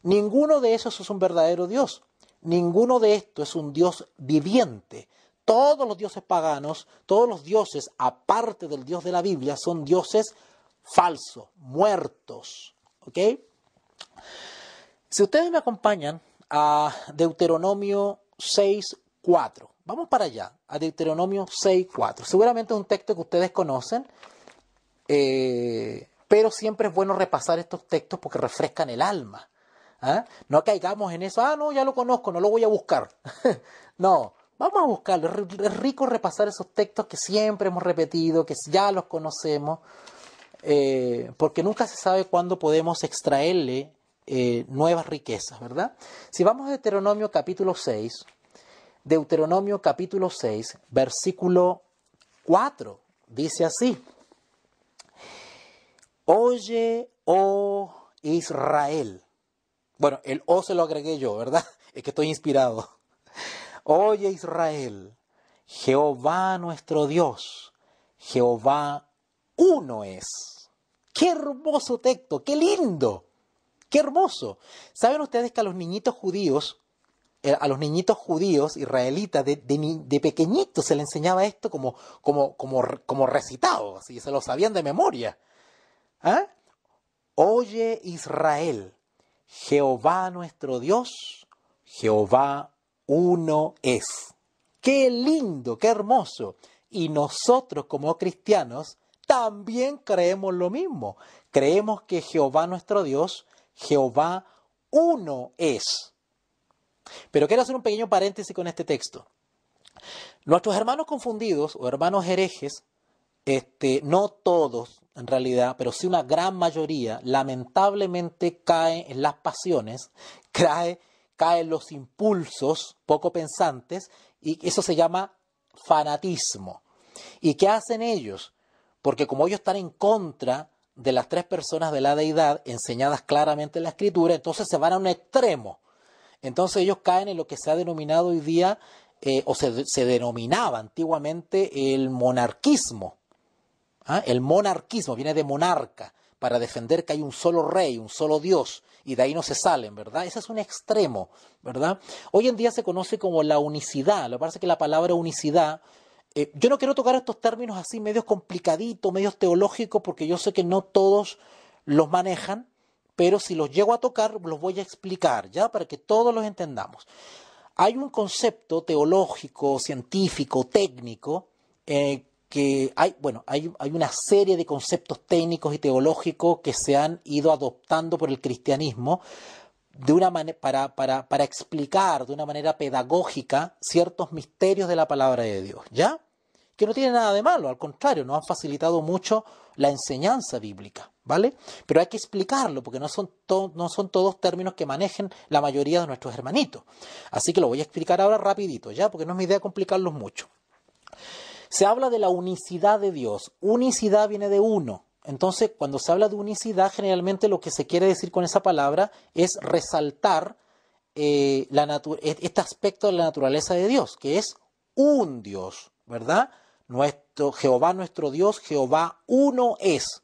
Ninguno de esos es un verdadero Dios, ninguno de estos es un Dios viviente, todos los dioses paganos, todos los dioses, aparte del dios de la Biblia, son dioses falsos, muertos. ¿Ok? Si ustedes me acompañan a Deuteronomio 6.4, vamos para allá, a Deuteronomio 6.4. Seguramente es un texto que ustedes conocen, eh, pero siempre es bueno repasar estos textos porque refrescan el alma. ¿ah? No caigamos en eso, ah, no, ya lo conozco, no lo voy a buscar. no, Vamos a buscarlo. Es rico repasar esos textos que siempre hemos repetido, que ya los conocemos, eh, porque nunca se sabe cuándo podemos extraerle eh, nuevas riquezas, ¿verdad? Si vamos a Deuteronomio capítulo 6, Deuteronomio capítulo 6, versículo 4, dice así. Oye, oh Israel. Bueno, el O se lo agregué yo, ¿verdad? Es que estoy inspirado. Oye Israel, Jehová nuestro Dios, Jehová uno es. Qué hermoso texto, qué lindo, qué hermoso. ¿Saben ustedes que a los niñitos judíos, eh, a los niñitos judíos israelitas de, pequeñitos se les enseñaba esto como, como, como, como recitado, así se lo sabían de memoria? ¿Ah? Oye Israel, Jehová nuestro Dios, Jehová uno es. Qué lindo, qué hermoso. Y nosotros como cristianos también creemos lo mismo. Creemos que Jehová nuestro Dios, Jehová uno es. Pero quiero hacer un pequeño paréntesis con este texto. Nuestros hermanos confundidos o hermanos herejes, este, no todos en realidad, pero sí una gran mayoría, lamentablemente cae en las pasiones, cae caen los impulsos poco pensantes y eso se llama fanatismo. ¿Y qué hacen ellos? Porque como ellos están en contra de las tres personas de la deidad enseñadas claramente en la escritura, entonces se van a un extremo. Entonces ellos caen en lo que se ha denominado hoy día, eh, o se, denominaba antiguamente el monarquismo. ¿Ah? El monarquismo viene de monarca para defender que hay un solo rey, un solo Dios, y de ahí no se salen, ¿verdad? Ese es un extremo, ¿verdad? Hoy en día se conoce como la unicidad, lo que que la palabra unicidad eh, yo no quiero tocar estos términos así, medios complicaditos, medios teológicos, porque yo sé que no todos los manejan, pero si los llego a tocar, los voy a explicar, ¿ya? Para que todos los entendamos. Hay un concepto teológico, científico, técnico, eh, que hay, bueno, hay, una serie de conceptos técnicos y teológicos que se han ido adoptando por el cristianismo de una para, para, para explicar de una manera pedagógica ciertos misterios de la palabra de Dios, ¿ya? Que no tiene nada de malo, al contrario, nos han facilitado mucho la enseñanza bíblica, ¿vale? Pero hay que explicarlo, porque no son, no son todos términos que manejen la mayoría de nuestros hermanitos. Así que lo voy a explicar ahora rapidito, ¿ya? Porque no es mi idea complicarlos mucho. Se habla de la unicidad de Dios. Unicidad viene de uno. Entonces, cuando se habla de unicidad, generalmente lo que se quiere decir con esa palabra es resaltar eh, e-, este aspecto de la naturaleza de Dios, que es un Dios, ¿verdad? Nuestro, Jehová nuestro Dios, Jehová uno es.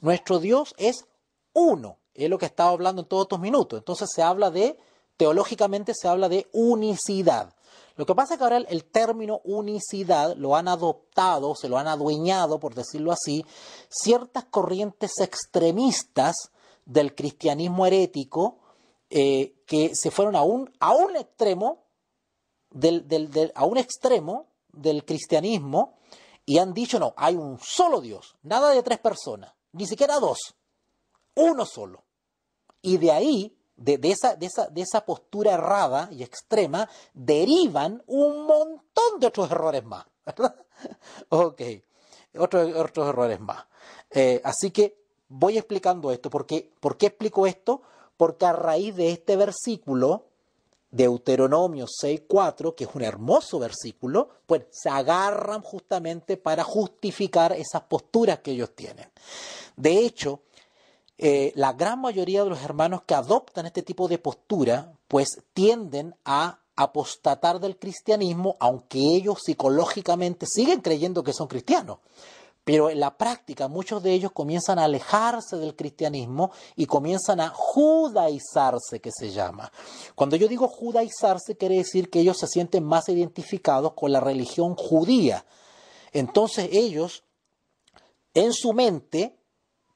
Nuestro Dios es uno, es lo que he estado hablando en todos estos minutos. Entonces se habla de, teológicamente se habla de unicidad. Lo que pasa es que ahora el, término unicidad lo han adoptado, se lo han adueñado, por decirlo así, ciertas corrientes extremistas del cristianismo herético eh, que se fueron a un extremo a un extremo del cristianismo y han dicho no, hay un solo Dios, nada de tres personas, ni siquiera dos, uno solo. Y de ahí de, esa, de, esa, postura errada y extrema, derivan un montón de otros errores más. Ok, otros, errores más. Eh, así que voy explicando esto. ¿Por qué? ¿Por qué explico esto? Porque a raíz de este versículo, Deuteronomio 6.4, que es un hermoso versículo, pues se agarran justamente para justificar esas posturas que ellos tienen. De hecho, eh, la gran mayoría de los hermanos que adoptan este tipo de postura, pues tienden a apostatar del cristianismo, aunque ellos psicológicamente siguen creyendo que son cristianos. Pero en la práctica muchos de ellos comienzan a alejarse del cristianismo y comienzan a judaizarse, que se llama. Cuando yo digo judaizarse, quiere decir que ellos se sienten más identificados con la religión judía. Entonces ellos, en su mente,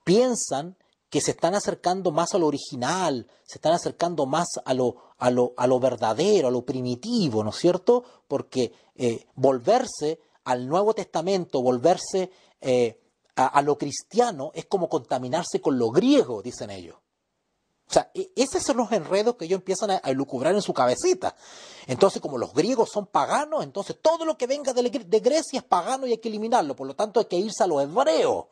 piensan que se están acercando más a lo original, se están acercando más a lo, a lo, verdadero, a lo primitivo, ¿no es cierto? Porque eh, volverse al Nuevo Testamento, volverse eh, a, lo cristiano, es como contaminarse con lo griego, dicen ellos. O sea, e, esos son los enredos que ellos empiezan a, lucubrar en su cabecita. Entonces, como los griegos son paganos, entonces todo lo que venga de, de Grecia es pagano y hay que eliminarlo. Por lo tanto, hay que irse a lo hebreo,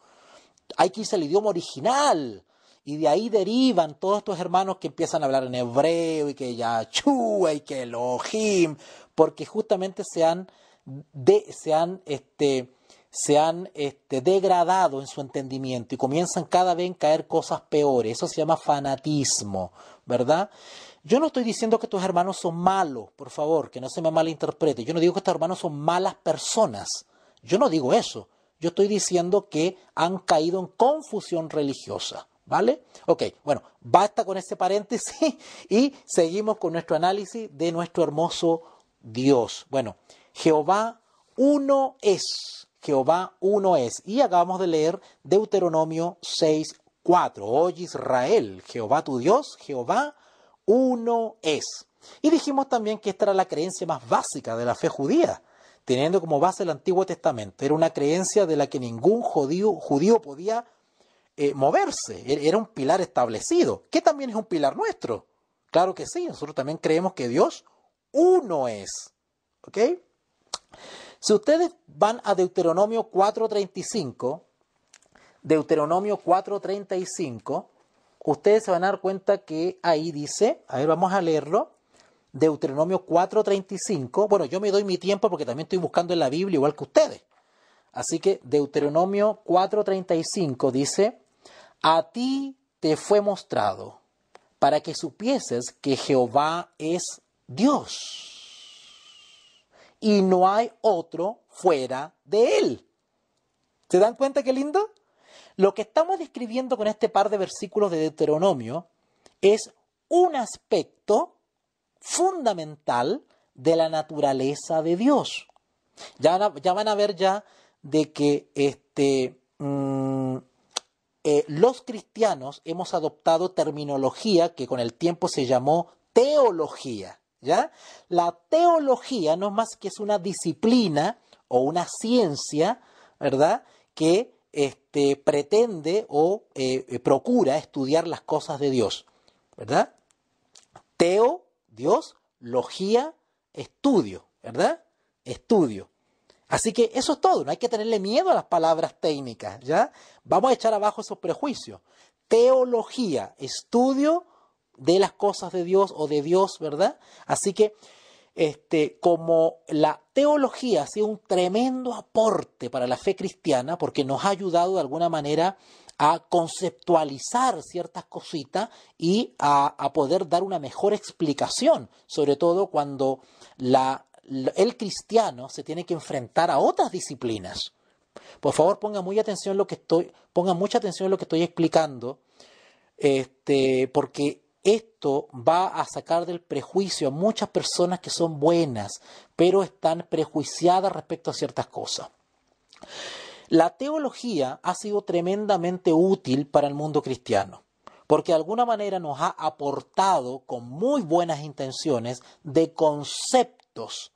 hay que irse al idioma original, y de ahí derivan todos estos hermanos que empiezan a hablar en hebreo y que ya Yahshua y que Elohim, porque justamente se han, este, se han este, degradado en su entendimiento y comienzan cada vez a caer cosas peores. Eso se llama fanatismo, ¿verdad? Yo no estoy diciendo que tus hermanos son malos, por favor, que no se me malinterprete. Yo no digo que estos hermanos son malas personas. Yo no digo eso. Yo estoy diciendo que han caído en confusión religiosa. ¿Vale? Ok, bueno, basta con ese paréntesis y seguimos con nuestro análisis de nuestro hermoso Dios. Bueno, Jehová uno es. Jehová uno es. Y acabamos de leer Deuteronomio 6, 4. Oye Israel, Jehová tu Dios, Jehová uno es. Y dijimos también que esta era la creencia más básica de la fe judía, teniendo como base el Antiguo Testamento. Era una creencia de la que ningún judío, judío podía eh, moverse, e-, era un pilar establecido, que también es un pilar nuestro. Claro que sí, nosotros también creemos que Dios uno es. ¿Ok? Si ustedes van a Deuteronomio 4.35, Deuteronomio 4.35, ustedes se van a dar cuenta que ahí dice, a ver, vamos a leerlo, Deuteronomio 4.35, bueno, yo me doy mi tiempo porque también estoy buscando en la Biblia igual que ustedes. Así que Deuteronomio 4.35 dice, a ti te fue mostrado para que supieses que Jehová es Dios y no hay otro fuera de él. ¿Se dan cuenta qué lindo? Lo que estamos describiendo con este par de versículos de Deuteronomio es un aspecto fundamental de la naturaleza de Dios. Ya, van a ver ya de que este, mm, eh, los cristianos hemos adoptado terminología que con el tiempo se llamó teología. ¿ya? La teología no es más que es una disciplina o una ciencia, ¿verdad? Que este, pretende o eh, eh, procura estudiar las cosas de Dios, ¿verdad? Teo, Dios, logía, estudio, ¿verdad? Estudio. Así que eso es todo, no hay que tenerle miedo a las palabras técnicas, ¿ya? Vamos a echar abajo esos prejuicios. Teología, estudio de las cosas de Dios o de Dios, ¿verdad? Así que este, como la teología ha sido un tremendo aporte para la fe cristiana, porque nos ha ayudado de alguna manera a conceptualizar ciertas cositas y a, poder dar una mejor explicación, sobre todo cuando la el cristiano se tiene que enfrentar a otras disciplinas. Por favor, ponga muy atención lo que estoy, ponga mucha atención a lo que estoy explicando, este, porque esto va a sacar del prejuicio a muchas personas que son buenas, pero están prejuiciadas respecto a ciertas cosas. La teología ha sido tremendamente útil para el mundo cristiano, porque de alguna manera nos ha aportado con muy buenas intenciones de conceptos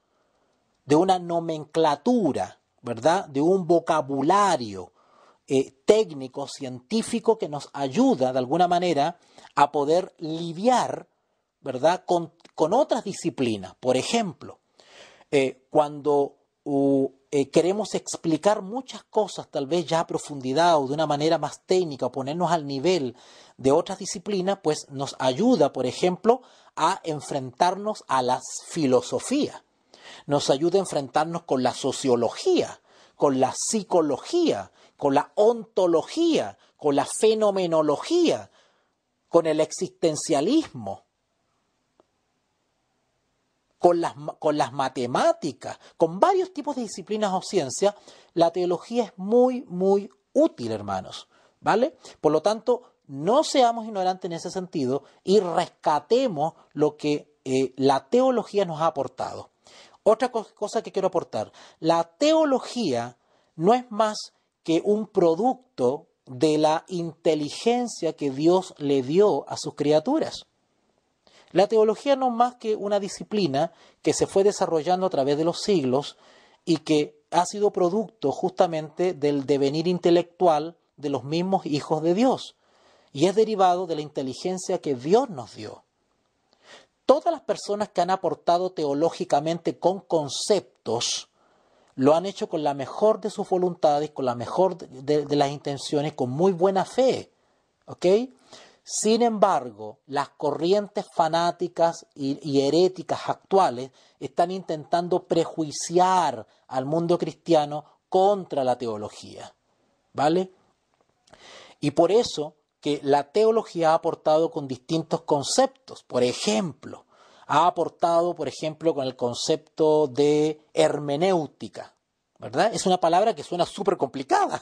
de una nomenclatura, ¿verdad? De un vocabulario eh, técnico, científico que nos ayuda de alguna manera a poder lidiar, ¿verdad? Con, otras disciplinas. Por ejemplo, eh, cuando eh, queremos explicar muchas cosas, tal vez ya a profundidad o de una manera más técnica, o ponernos al nivel de otras disciplinas, pues nos ayuda, por ejemplo, a enfrentarnos a las filosofía nos ayuda a enfrentarnos con la sociología, con la psicología, con la ontología, con la fenomenología, con el existencialismo, con las, con las matemáticas, con varios tipos de disciplinas o ciencias, la teología es muy, muy útil, hermanos. ¿Vale? Por lo tanto, no seamos ignorantes en ese sentido y rescatemos lo que eh, la teología nos ha aportado. Otra cosa que quiero aportar, la teología no es más que un producto de la inteligencia que Dios le dio a sus criaturas. La teología no es más que una disciplina que se fue desarrollando a través de los siglos y que ha sido producto justamente del devenir intelectual de los mismos hijos de Dios y es derivado de la inteligencia que Dios nos dio todas las personas que han aportado teológicamente con conceptos, lo han hecho con la mejor de sus voluntades, con la mejor de, las intenciones, con muy buena fe. ¿Ok? Sin embargo, las corrientes fanáticas y, y, heréticas actuales están intentando prejuiciar al mundo cristiano contra la teología. ¿Vale? Y por eso que la teología ha aportado con distintos conceptos. Por ejemplo, ha aportado, por ejemplo, con el concepto de hermenéutica, ¿verdad? Es una palabra que suena súper complicada,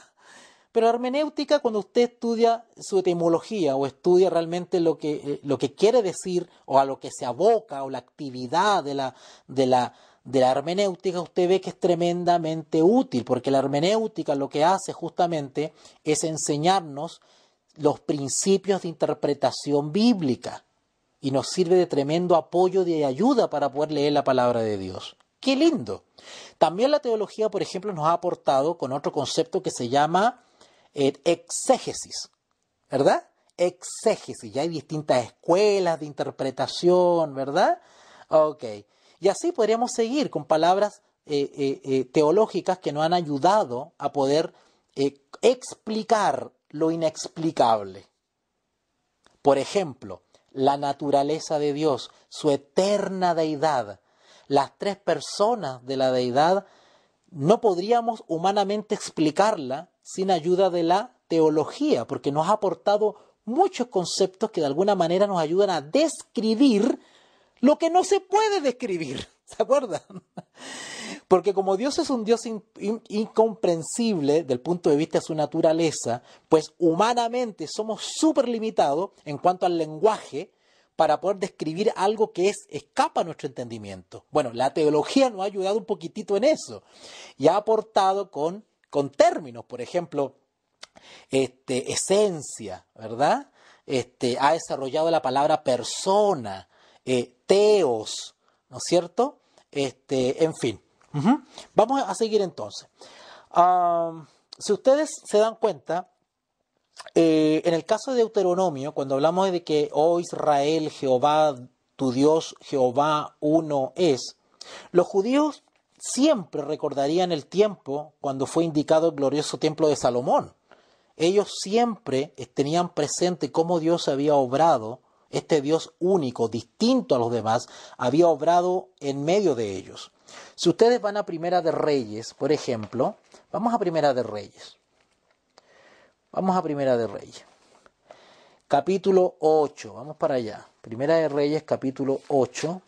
pero hermenéutica, cuando usted estudia su etimología o estudia realmente lo que, eh, lo que quiere decir o a lo que se aboca o la actividad de la, de la, de la hermenéutica, usted ve que es tremendamente útil, porque la hermenéutica lo que hace justamente es enseñarnos los principios de interpretación bíblica y nos sirve de tremendo apoyo y de ayuda para poder leer la palabra de Dios. ¡Qué lindo! También la teología, por ejemplo, nos ha aportado con otro concepto que se llama eh, exégesis, ¿verdad? Exégesis, ya hay distintas escuelas de interpretación, ¿verdad? Ok, y así podríamos seguir con palabras eh, eh, teológicas que nos han ayudado a poder explicar lo inexplicable. Por ejemplo, la naturaleza de Dios, su eterna deidad, las tres personas de la deidad, no podríamos humanamente explicarla sin ayuda de la teología, porque nos ha aportado muchos conceptos que de alguna manera nos ayudan a describir lo que no se puede describir. ¿Se acuerdan? Porque como Dios es un Dios incomprensible del punto de vista de su naturaleza, pues humanamente somos súper limitados en cuanto al lenguaje para poder describir algo que es, escapa a nuestro entendimiento. Bueno, la teología nos ha ayudado un poquitito en eso y ha aportado con, con términos, por ejemplo, este, esencia, ¿verdad? Este, ha desarrollado la palabra persona, eh, teos, ¿no es cierto? Este, en fin. Vamos a seguir entonces. si ustedes se dan cuenta, eh, en el caso de Deuteronomio, cuando hablamos de que, oh Israel, Jehová, tu Dios, Jehová uno es, los judíos siempre recordarían el tiempo cuando fue indicado el glorioso templo de Salomón. Ellos siempre eh, tenían presente cómo Dios había obrado, este Dios único, distinto a los demás, había obrado en medio de ellos. Si ustedes van a Primera de Reyes, por ejemplo, vamos a Primera de Reyes. Vamos a Primera de Reyes. Capítulo 8, vamos para allá. Primera de Reyes, capítulo 8.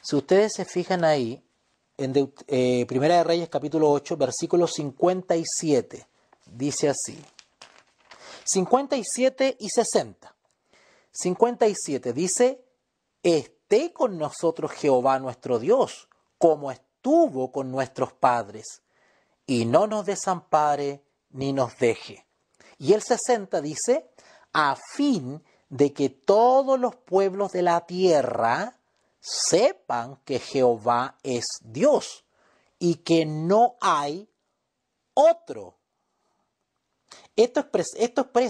Si ustedes se fijan ahí, en eh, Primera de Reyes, capítulo 8, versículo 57, dice así. 57 y 60. 57 dice, esto con nosotros Jehová nuestro Dios, como estuvo con nuestros padres, y no nos desampare ni nos deje. Y el 60 dice, a fin de que todos los pueblos de la tierra sepan que Jehová es Dios y que no hay otro esto expresa,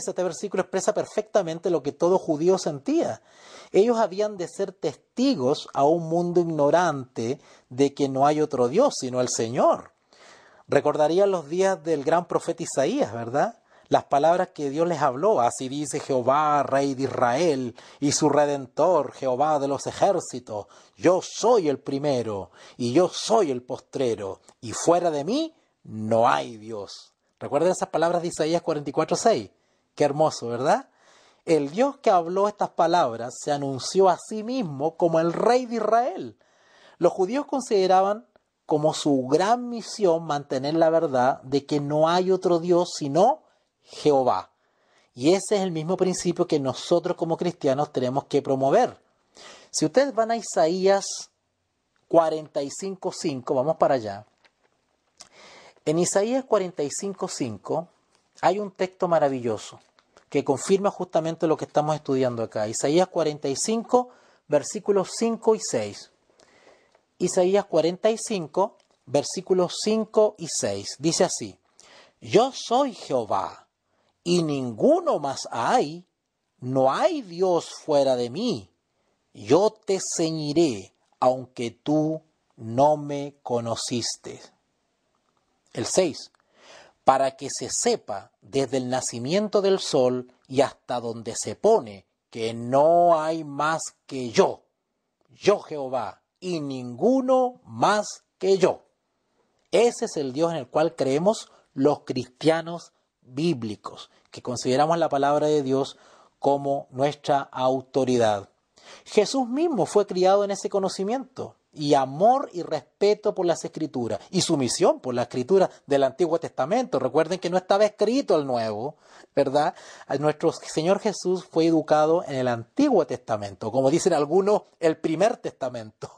este versículo expresa perfectamente lo que todo judío sentía. Ellos habían de ser testigos a un mundo ignorante de que no hay otro Dios sino el Señor. Recordarían los días del gran profeta Isaías, ¿verdad? Las palabras que Dios les habló, así dice Jehová, Rey de Israel, y su Redentor, Jehová de los ejércitos, yo soy el primero y yo soy el postrero, y fuera de mí no hay Dios. Recuerden esas palabras de Isaías 44:6. Qué hermoso, ¿verdad? El Dios que habló estas palabras se anunció a sí mismo como el rey de Israel. Los judíos consideraban como su gran misión mantener la verdad de que no hay otro Dios sino Jehová. Y ese es el mismo principio que nosotros como cristianos tenemos que promover. Si ustedes van a Isaías 45.5, vamos para allá. En Isaías 5, hay un texto maravilloso que confirma justamente lo que estamos estudiando acá. Isaías 45, versículos 5 y 6. Isaías 45, versículos 5 y 6. Dice así, Yo soy Jehová, y ninguno más hay, no hay Dios fuera de mí. Yo te ceñiré, aunque tú no me conociste el 6, para que se sepa desde el nacimiento del sol y hasta donde se pone que no hay más que yo, yo Jehová, y ninguno más que yo. Ese es el Dios en el cual creemos los cristianos bíblicos, que consideramos la palabra de Dios como nuestra autoridad. Jesús mismo fue criado en ese conocimiento y amor y respeto por las escrituras y sumisión por la escritura del Antiguo Testamento. Recuerden que no estaba escrito el Nuevo, ¿verdad? Nuestro Señor Jesús fue educado en el Antiguo Testamento, como dicen algunos, el primer testamento.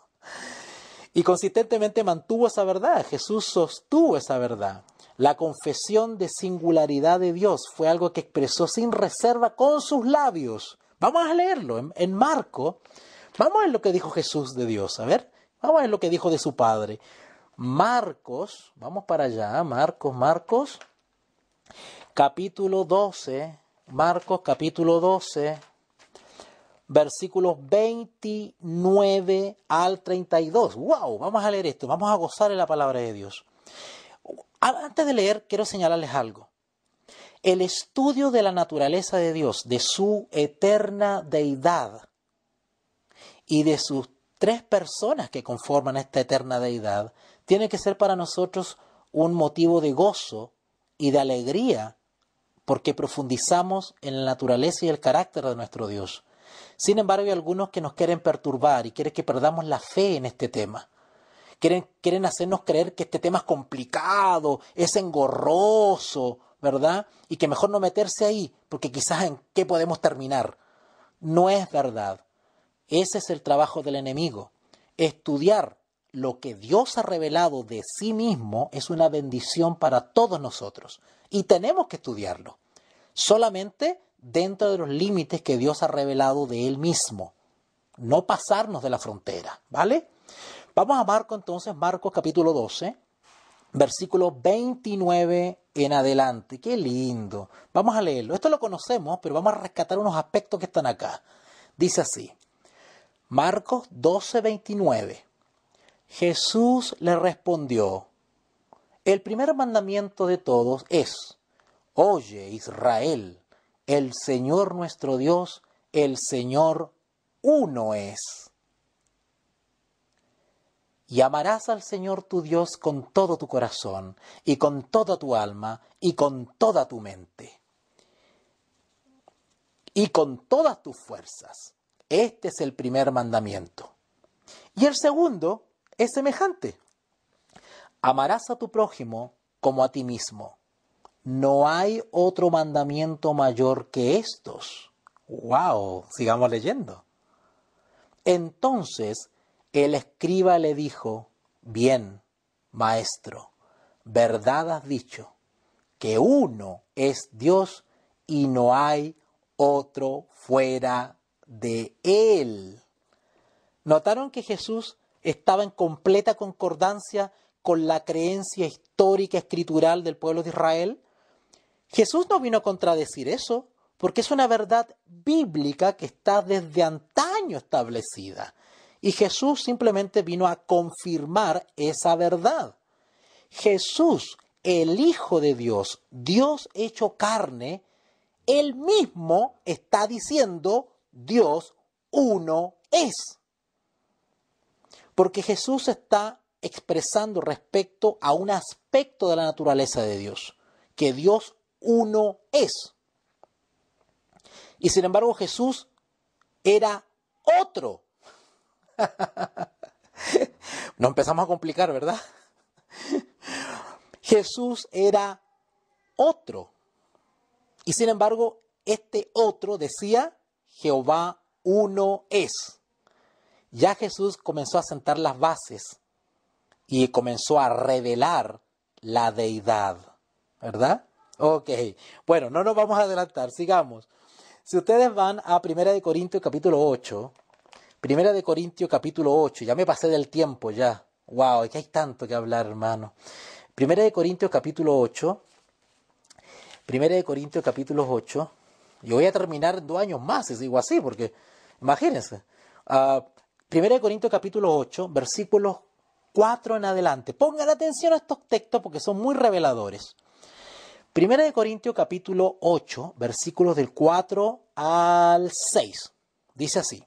Y consistentemente mantuvo esa verdad, Jesús sostuvo esa verdad. La confesión de singularidad de Dios fue algo que expresó sin reserva con sus labios. Vamos a leerlo en, en Marco. Vamos a ver lo que dijo Jesús de Dios. A ver, Vamos a ver lo que dijo de su padre. Marcos, vamos para allá, Marcos, Marcos, capítulo 12, Marcos capítulo 12, versículos 29 al 32. ¡Wow! Vamos a leer esto, vamos a gozar en la palabra de Dios. Antes de leer, quiero señalarles algo. El estudio de la naturaleza de Dios, de su eterna deidad y de sus tres personas que conforman esta eterna deidad, tiene que ser para nosotros un motivo de gozo y de alegría, porque profundizamos en la naturaleza y el carácter de nuestro Dios. Sin embargo, hay algunos que nos quieren perturbar y quieren que perdamos la fe en este tema. Quieren, quieren hacernos creer que este tema es complicado, es engorroso, ¿verdad? Y que mejor no meterse ahí, porque quizás en qué podemos terminar. No es verdad. Ese es el trabajo del enemigo. Estudiar lo que Dios ha revelado de sí mismo es una bendición para todos nosotros y tenemos que estudiarlo, solamente dentro de los límites que Dios ha revelado de Él mismo, no pasarnos de la frontera, ¿vale? Vamos a Marco entonces, Marcos capítulo 12, versículo 29 en adelante. Qué lindo. Vamos a leerlo. Esto lo conocemos, pero vamos a rescatar unos aspectos que están acá. Dice así. Marcos 12:29. Jesús le respondió, el primer mandamiento de todos es, oye Israel, el Señor nuestro Dios, el Señor uno es. Y amarás al Señor tu Dios con todo tu corazón y con toda tu alma y con toda tu mente y con todas tus fuerzas. Este es el primer mandamiento. Y el segundo es semejante. Amarás a tu prójimo como a ti mismo. No hay otro mandamiento mayor que estos. ¡Wow! Sigamos leyendo. Entonces el escriba le dijo, bien, maestro, verdad has dicho, que uno es Dios y no hay otro fuera de Él. Notaron que Jesús estaba en completa concordancia con la creencia histórica escritural del pueblo de Israel. Jesús no vino a contradecir eso, porque es una verdad bíblica que está desde antaño establecida. Y Jesús simplemente vino a confirmar esa verdad. Jesús, el Hijo de Dios, Dios hecho carne, él mismo está diciendo, Dios uno es. Porque Jesús está expresando respecto a un aspecto de la naturaleza de Dios, que Dios uno es. Y sin embargo Jesús era otro. No empezamos a complicar, ¿verdad? Jesús era otro. Y sin embargo, este otro decía, Jehová uno es. Ya Jesús comenzó a sentar las bases y comenzó a revelar la deidad, ¿verdad? Ok, bueno, no nos vamos a adelantar, sigamos. Si ustedes van a 1 Corintios capítulo 8, 1 Corintios capítulo 8, ya me pasé del tiempo ya. Wow, que hay tanto que hablar, hermano. 1 Corintios capítulo 8, 1 Corintios capítulo 8, yo voy a terminar dos años más, si digo así, porque imagínense. Ah, Primera de Corintios capítulo 8, versículos 4 en adelante. Pongan atención a estos textos porque son muy reveladores. Primera de Corintios capítulo 8, versículos del 4 al 6. Dice así.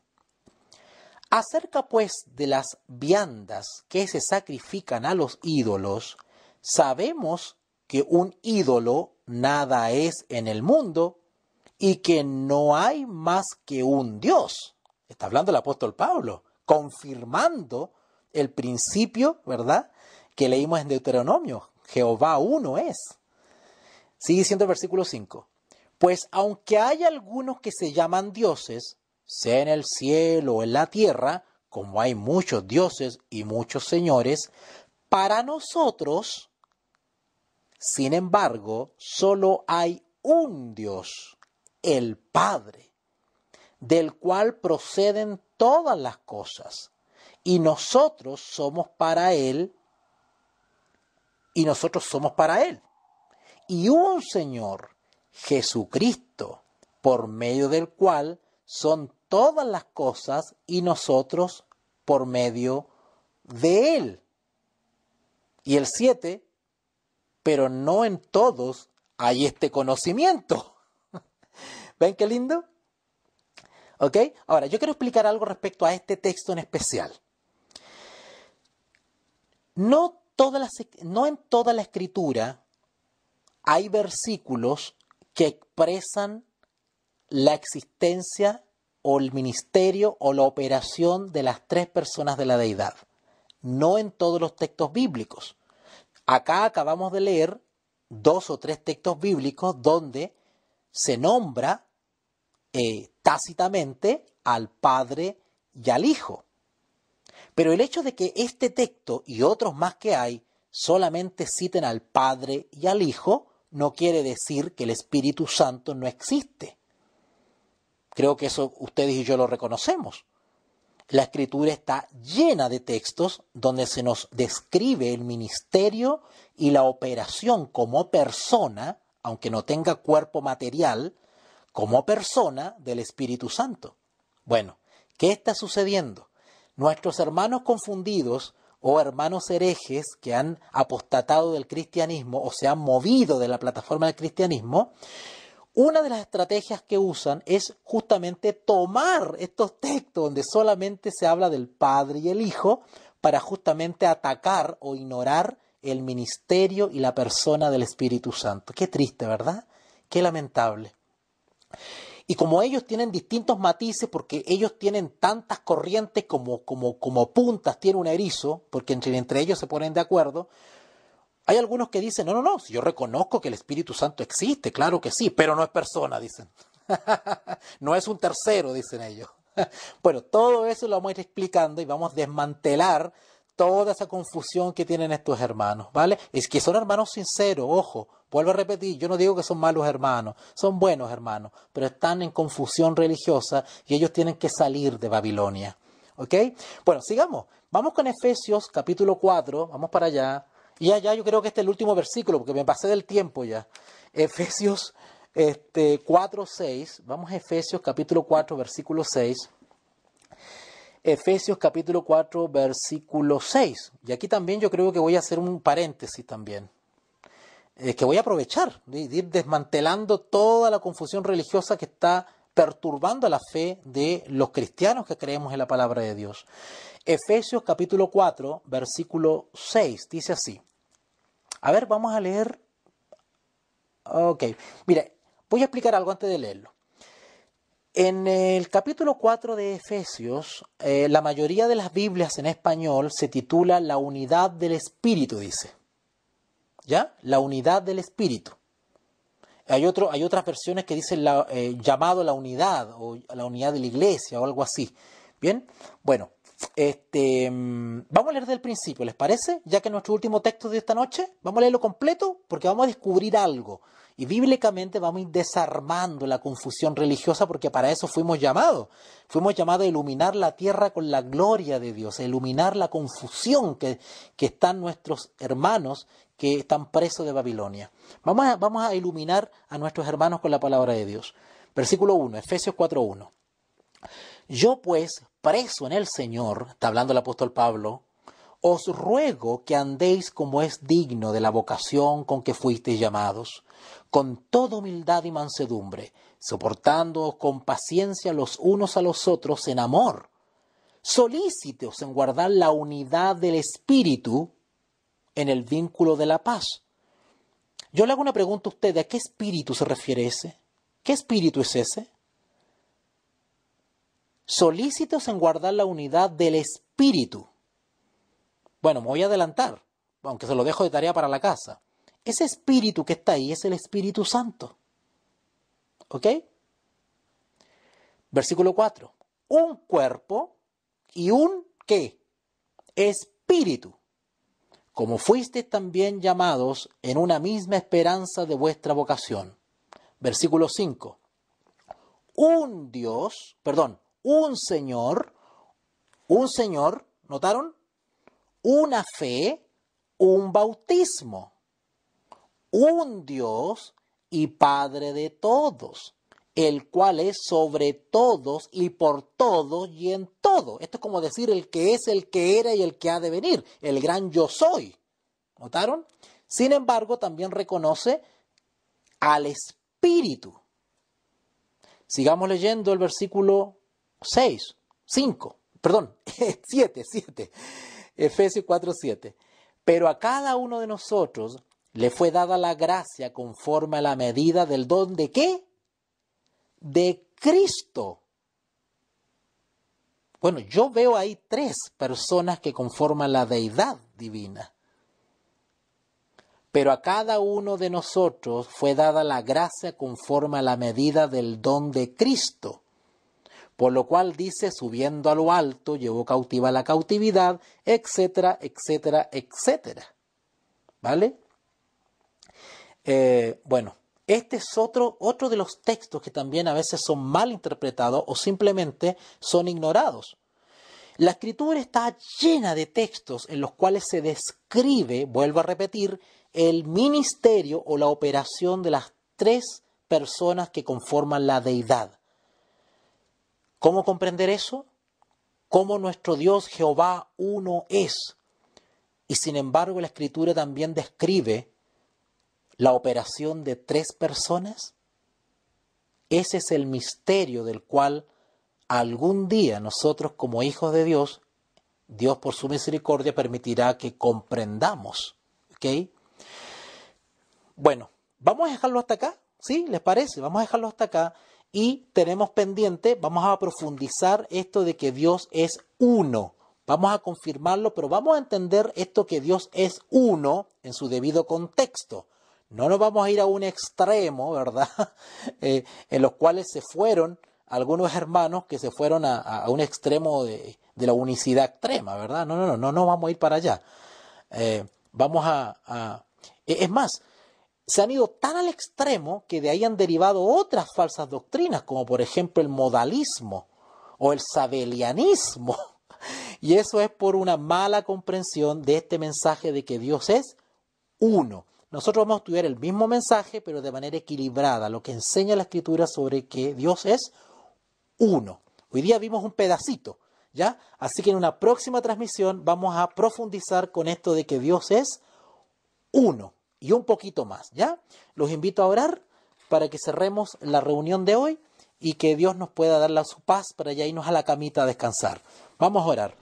Acerca pues de las viandas que se sacrifican a los ídolos, sabemos que un ídolo nada es en el mundo, y que no hay más que un Dios. Está hablando el apóstol Pablo, confirmando el principio, ¿verdad? Que leímos en Deuteronomio. Jehová uno es. Sigue diciendo el versículo 5. Pues aunque hay algunos que se llaman dioses, sea en el cielo o en la tierra, como hay muchos dioses y muchos señores, para nosotros, sin embargo, solo hay un Dios el Padre, del cual proceden todas las cosas, y nosotros somos para Él, y nosotros somos para Él. Y un Señor, Jesucristo, por medio del cual son todas las cosas y nosotros por medio de Él. Y el 7, pero no en todos hay este conocimiento. ¿Ven qué lindo? ¿Ok? Ahora, yo quiero explicar algo respecto a este texto en especial. No, no en toda la escritura hay versículos que expresan la existencia o el ministerio o la operación de las tres personas de la deidad. No en todos los textos bíblicos. Acá acabamos de leer dos o tres textos bíblicos donde se nombra eh, tácitamente al Padre y al Hijo. Pero el hecho de que este texto y otros más que hay solamente citen al Padre y al Hijo no quiere decir que el Espíritu Santo no existe. Creo que eso ustedes y yo lo reconocemos. La escritura está llena de textos donde se nos describe el ministerio y la operación como persona, aunque no tenga cuerpo material, como persona del Espíritu Santo. Bueno, ¿qué está sucediendo? Nuestros hermanos confundidos o hermanos herejes que han apostatado del cristianismo o se han movido de la plataforma del cristianismo, una de las estrategias que usan es justamente tomar estos textos donde solamente se habla del Padre y el Hijo para justamente atacar o ignorar el ministerio y la persona del Espíritu Santo. Qué triste, ¿verdad? Qué lamentable. Y como ellos tienen distintos matices, porque ellos tienen tantas corrientes como, como, como puntas tiene un erizo, porque entre, entre ellos se ponen de acuerdo, hay algunos que dicen, no, no, no, yo reconozco que el Espíritu Santo existe, claro que sí, pero no es persona, dicen. no es un tercero, dicen ellos. bueno, todo eso lo vamos a ir explicando y vamos a desmantelar toda esa confusión que tienen estos hermanos, ¿vale? Es que son hermanos sinceros, ojo, vuelvo a repetir, yo no digo que son malos hermanos, son buenos hermanos, pero están en confusión religiosa y ellos tienen que salir de Babilonia, ¿ok? Bueno, sigamos, vamos con Efesios capítulo 4, vamos para allá, y allá yo creo que este es el último versículo, porque me pasé del tiempo ya, Efesios este, 4, 6, vamos a Efesios capítulo 4, versículo 6. Efesios capítulo 4, versículo 6. Y aquí también yo creo que voy a hacer un paréntesis también, que voy a aprovechar, de ir desmantelando toda la confusión religiosa que está perturbando la fe de los cristianos que creemos en la palabra de Dios. Efesios capítulo 4, versículo 6, dice así. A ver, vamos a leer. Ok, mire, voy a explicar algo antes de leerlo. En el capítulo 4 de Efesios, eh, la mayoría de las Biblias en español se titula La unidad del Espíritu, dice. ¿Ya? La unidad del Espíritu. Hay, otro, hay otras versiones que dicen eh, llamado la unidad o la unidad de la iglesia o algo así. Bien, bueno, este, mm, vamos a leer del principio, ¿les parece? Ya que nuestro último texto de esta noche, vamos a leerlo completo porque vamos a descubrir algo. Y bíblicamente vamos a ir desarmando la confusión religiosa porque para eso fuimos llamados. Fuimos llamados a iluminar la tierra con la gloria de Dios, a iluminar la confusión que, están nuestros hermanos que están presos de Babilonia. Vamos vamos a iluminar a nuestros hermanos con la palabra de Dios. Versículo 1, Efesios 4.1. Yo pues, preso en el Señor, está hablando el apóstol Pablo os ruego que andéis como es digno de la vocación con que fuisteis llamados, con toda humildad y mansedumbre, soportándoos con paciencia los unos a los otros en amor, solícitos en guardar la unidad del espíritu en el vínculo de la paz. Yo le hago una pregunta a usted, ¿a qué espíritu se refiere ese? ¿Qué espíritu es ese? Solícitos en guardar la unidad del espíritu bueno, me voy a adelantar, aunque se lo dejo de tarea para la casa. Ese espíritu que está ahí es el Espíritu Santo. ¿Ok? Versículo 4. Un cuerpo y un qué? Espíritu. Como fuisteis también llamados en una misma esperanza de vuestra vocación. Versículo 5. Un Dios, perdón, un Señor, un Señor, ¿notaron? una fe, un bautismo, un Dios y Padre de todos, el cual es sobre todos y por todos y en todo. Esto es como decir el que es, el que era y el que ha de venir, el gran yo soy. ¿Notaron? Sin embargo, también reconoce al Espíritu. Sigamos leyendo el versículo 6, 5, perdón, 7, 7. Efesios 4:7. Pero a cada uno de nosotros le fue dada la gracia conforme a la medida del don de qué? De Cristo. Bueno, yo veo ahí tres personas que conforman la deidad divina. Pero a cada uno de nosotros fue dada la gracia conforme a la medida del don de Cristo. Por lo cual dice, subiendo a lo alto, llevó cautiva la cautividad, etcétera, etcétera, etcétera. ¿Vale? Eh, bueno, este es otro, otro de los textos que también a veces son mal interpretados o simplemente son ignorados. La escritura está llena de textos en los cuales se describe, vuelvo a repetir, el ministerio o la operación de las tres personas que conforman la deidad. ¿Cómo comprender eso? Cómo nuestro Dios Jehová uno es. Y sin embargo la escritura también describe la operación de tres personas. Ese es el misterio del cual algún día nosotros como hijos de Dios, Dios por su misericordia permitirá que comprendamos. Bueno, vamos a dejarlo hasta acá. ¿Sí? ¿Les parece? Vamos a dejarlo hasta acá y tenemos pendiente, vamos a profundizar esto de que Dios es uno. Vamos a confirmarlo, pero vamos a entender esto que Dios es uno en su debido contexto. No nos vamos a ir a un extremo, ¿verdad? Eh, en los cuales se fueron algunos hermanos que se fueron a, un extremo de, de, la unicidad extrema, ¿verdad? No, no, no, no, no vamos a ir para allá. Eh, vamos a, a... E, es más, se han ido tan al extremo que de ahí han derivado otras falsas doctrinas, como por ejemplo el modalismo o el sabelianismo. Y eso es por una mala comprensión de este mensaje de que Dios es uno. Nosotros vamos a estudiar el mismo mensaje, pero de manera equilibrada, lo que enseña la escritura sobre que Dios es uno. Hoy día vimos un pedacito, ¿ya? Así que en una próxima transmisión vamos a profundizar con esto de que Dios es uno y un poquito más, ¿ya? Los invito a orar para que cerremos la reunión de hoy y que Dios nos pueda dar la, su paz para ya irnos a la camita a descansar. Vamos a orar.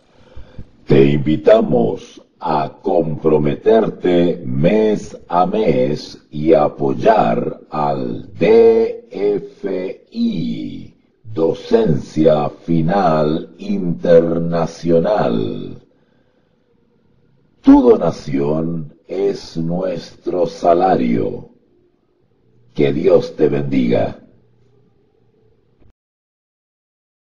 Te invitamos a comprometerte mes a mes y apoyar al DFI, Docencia Final Internacional. Tu donación es nuestro salario. Que Dios te bendiga.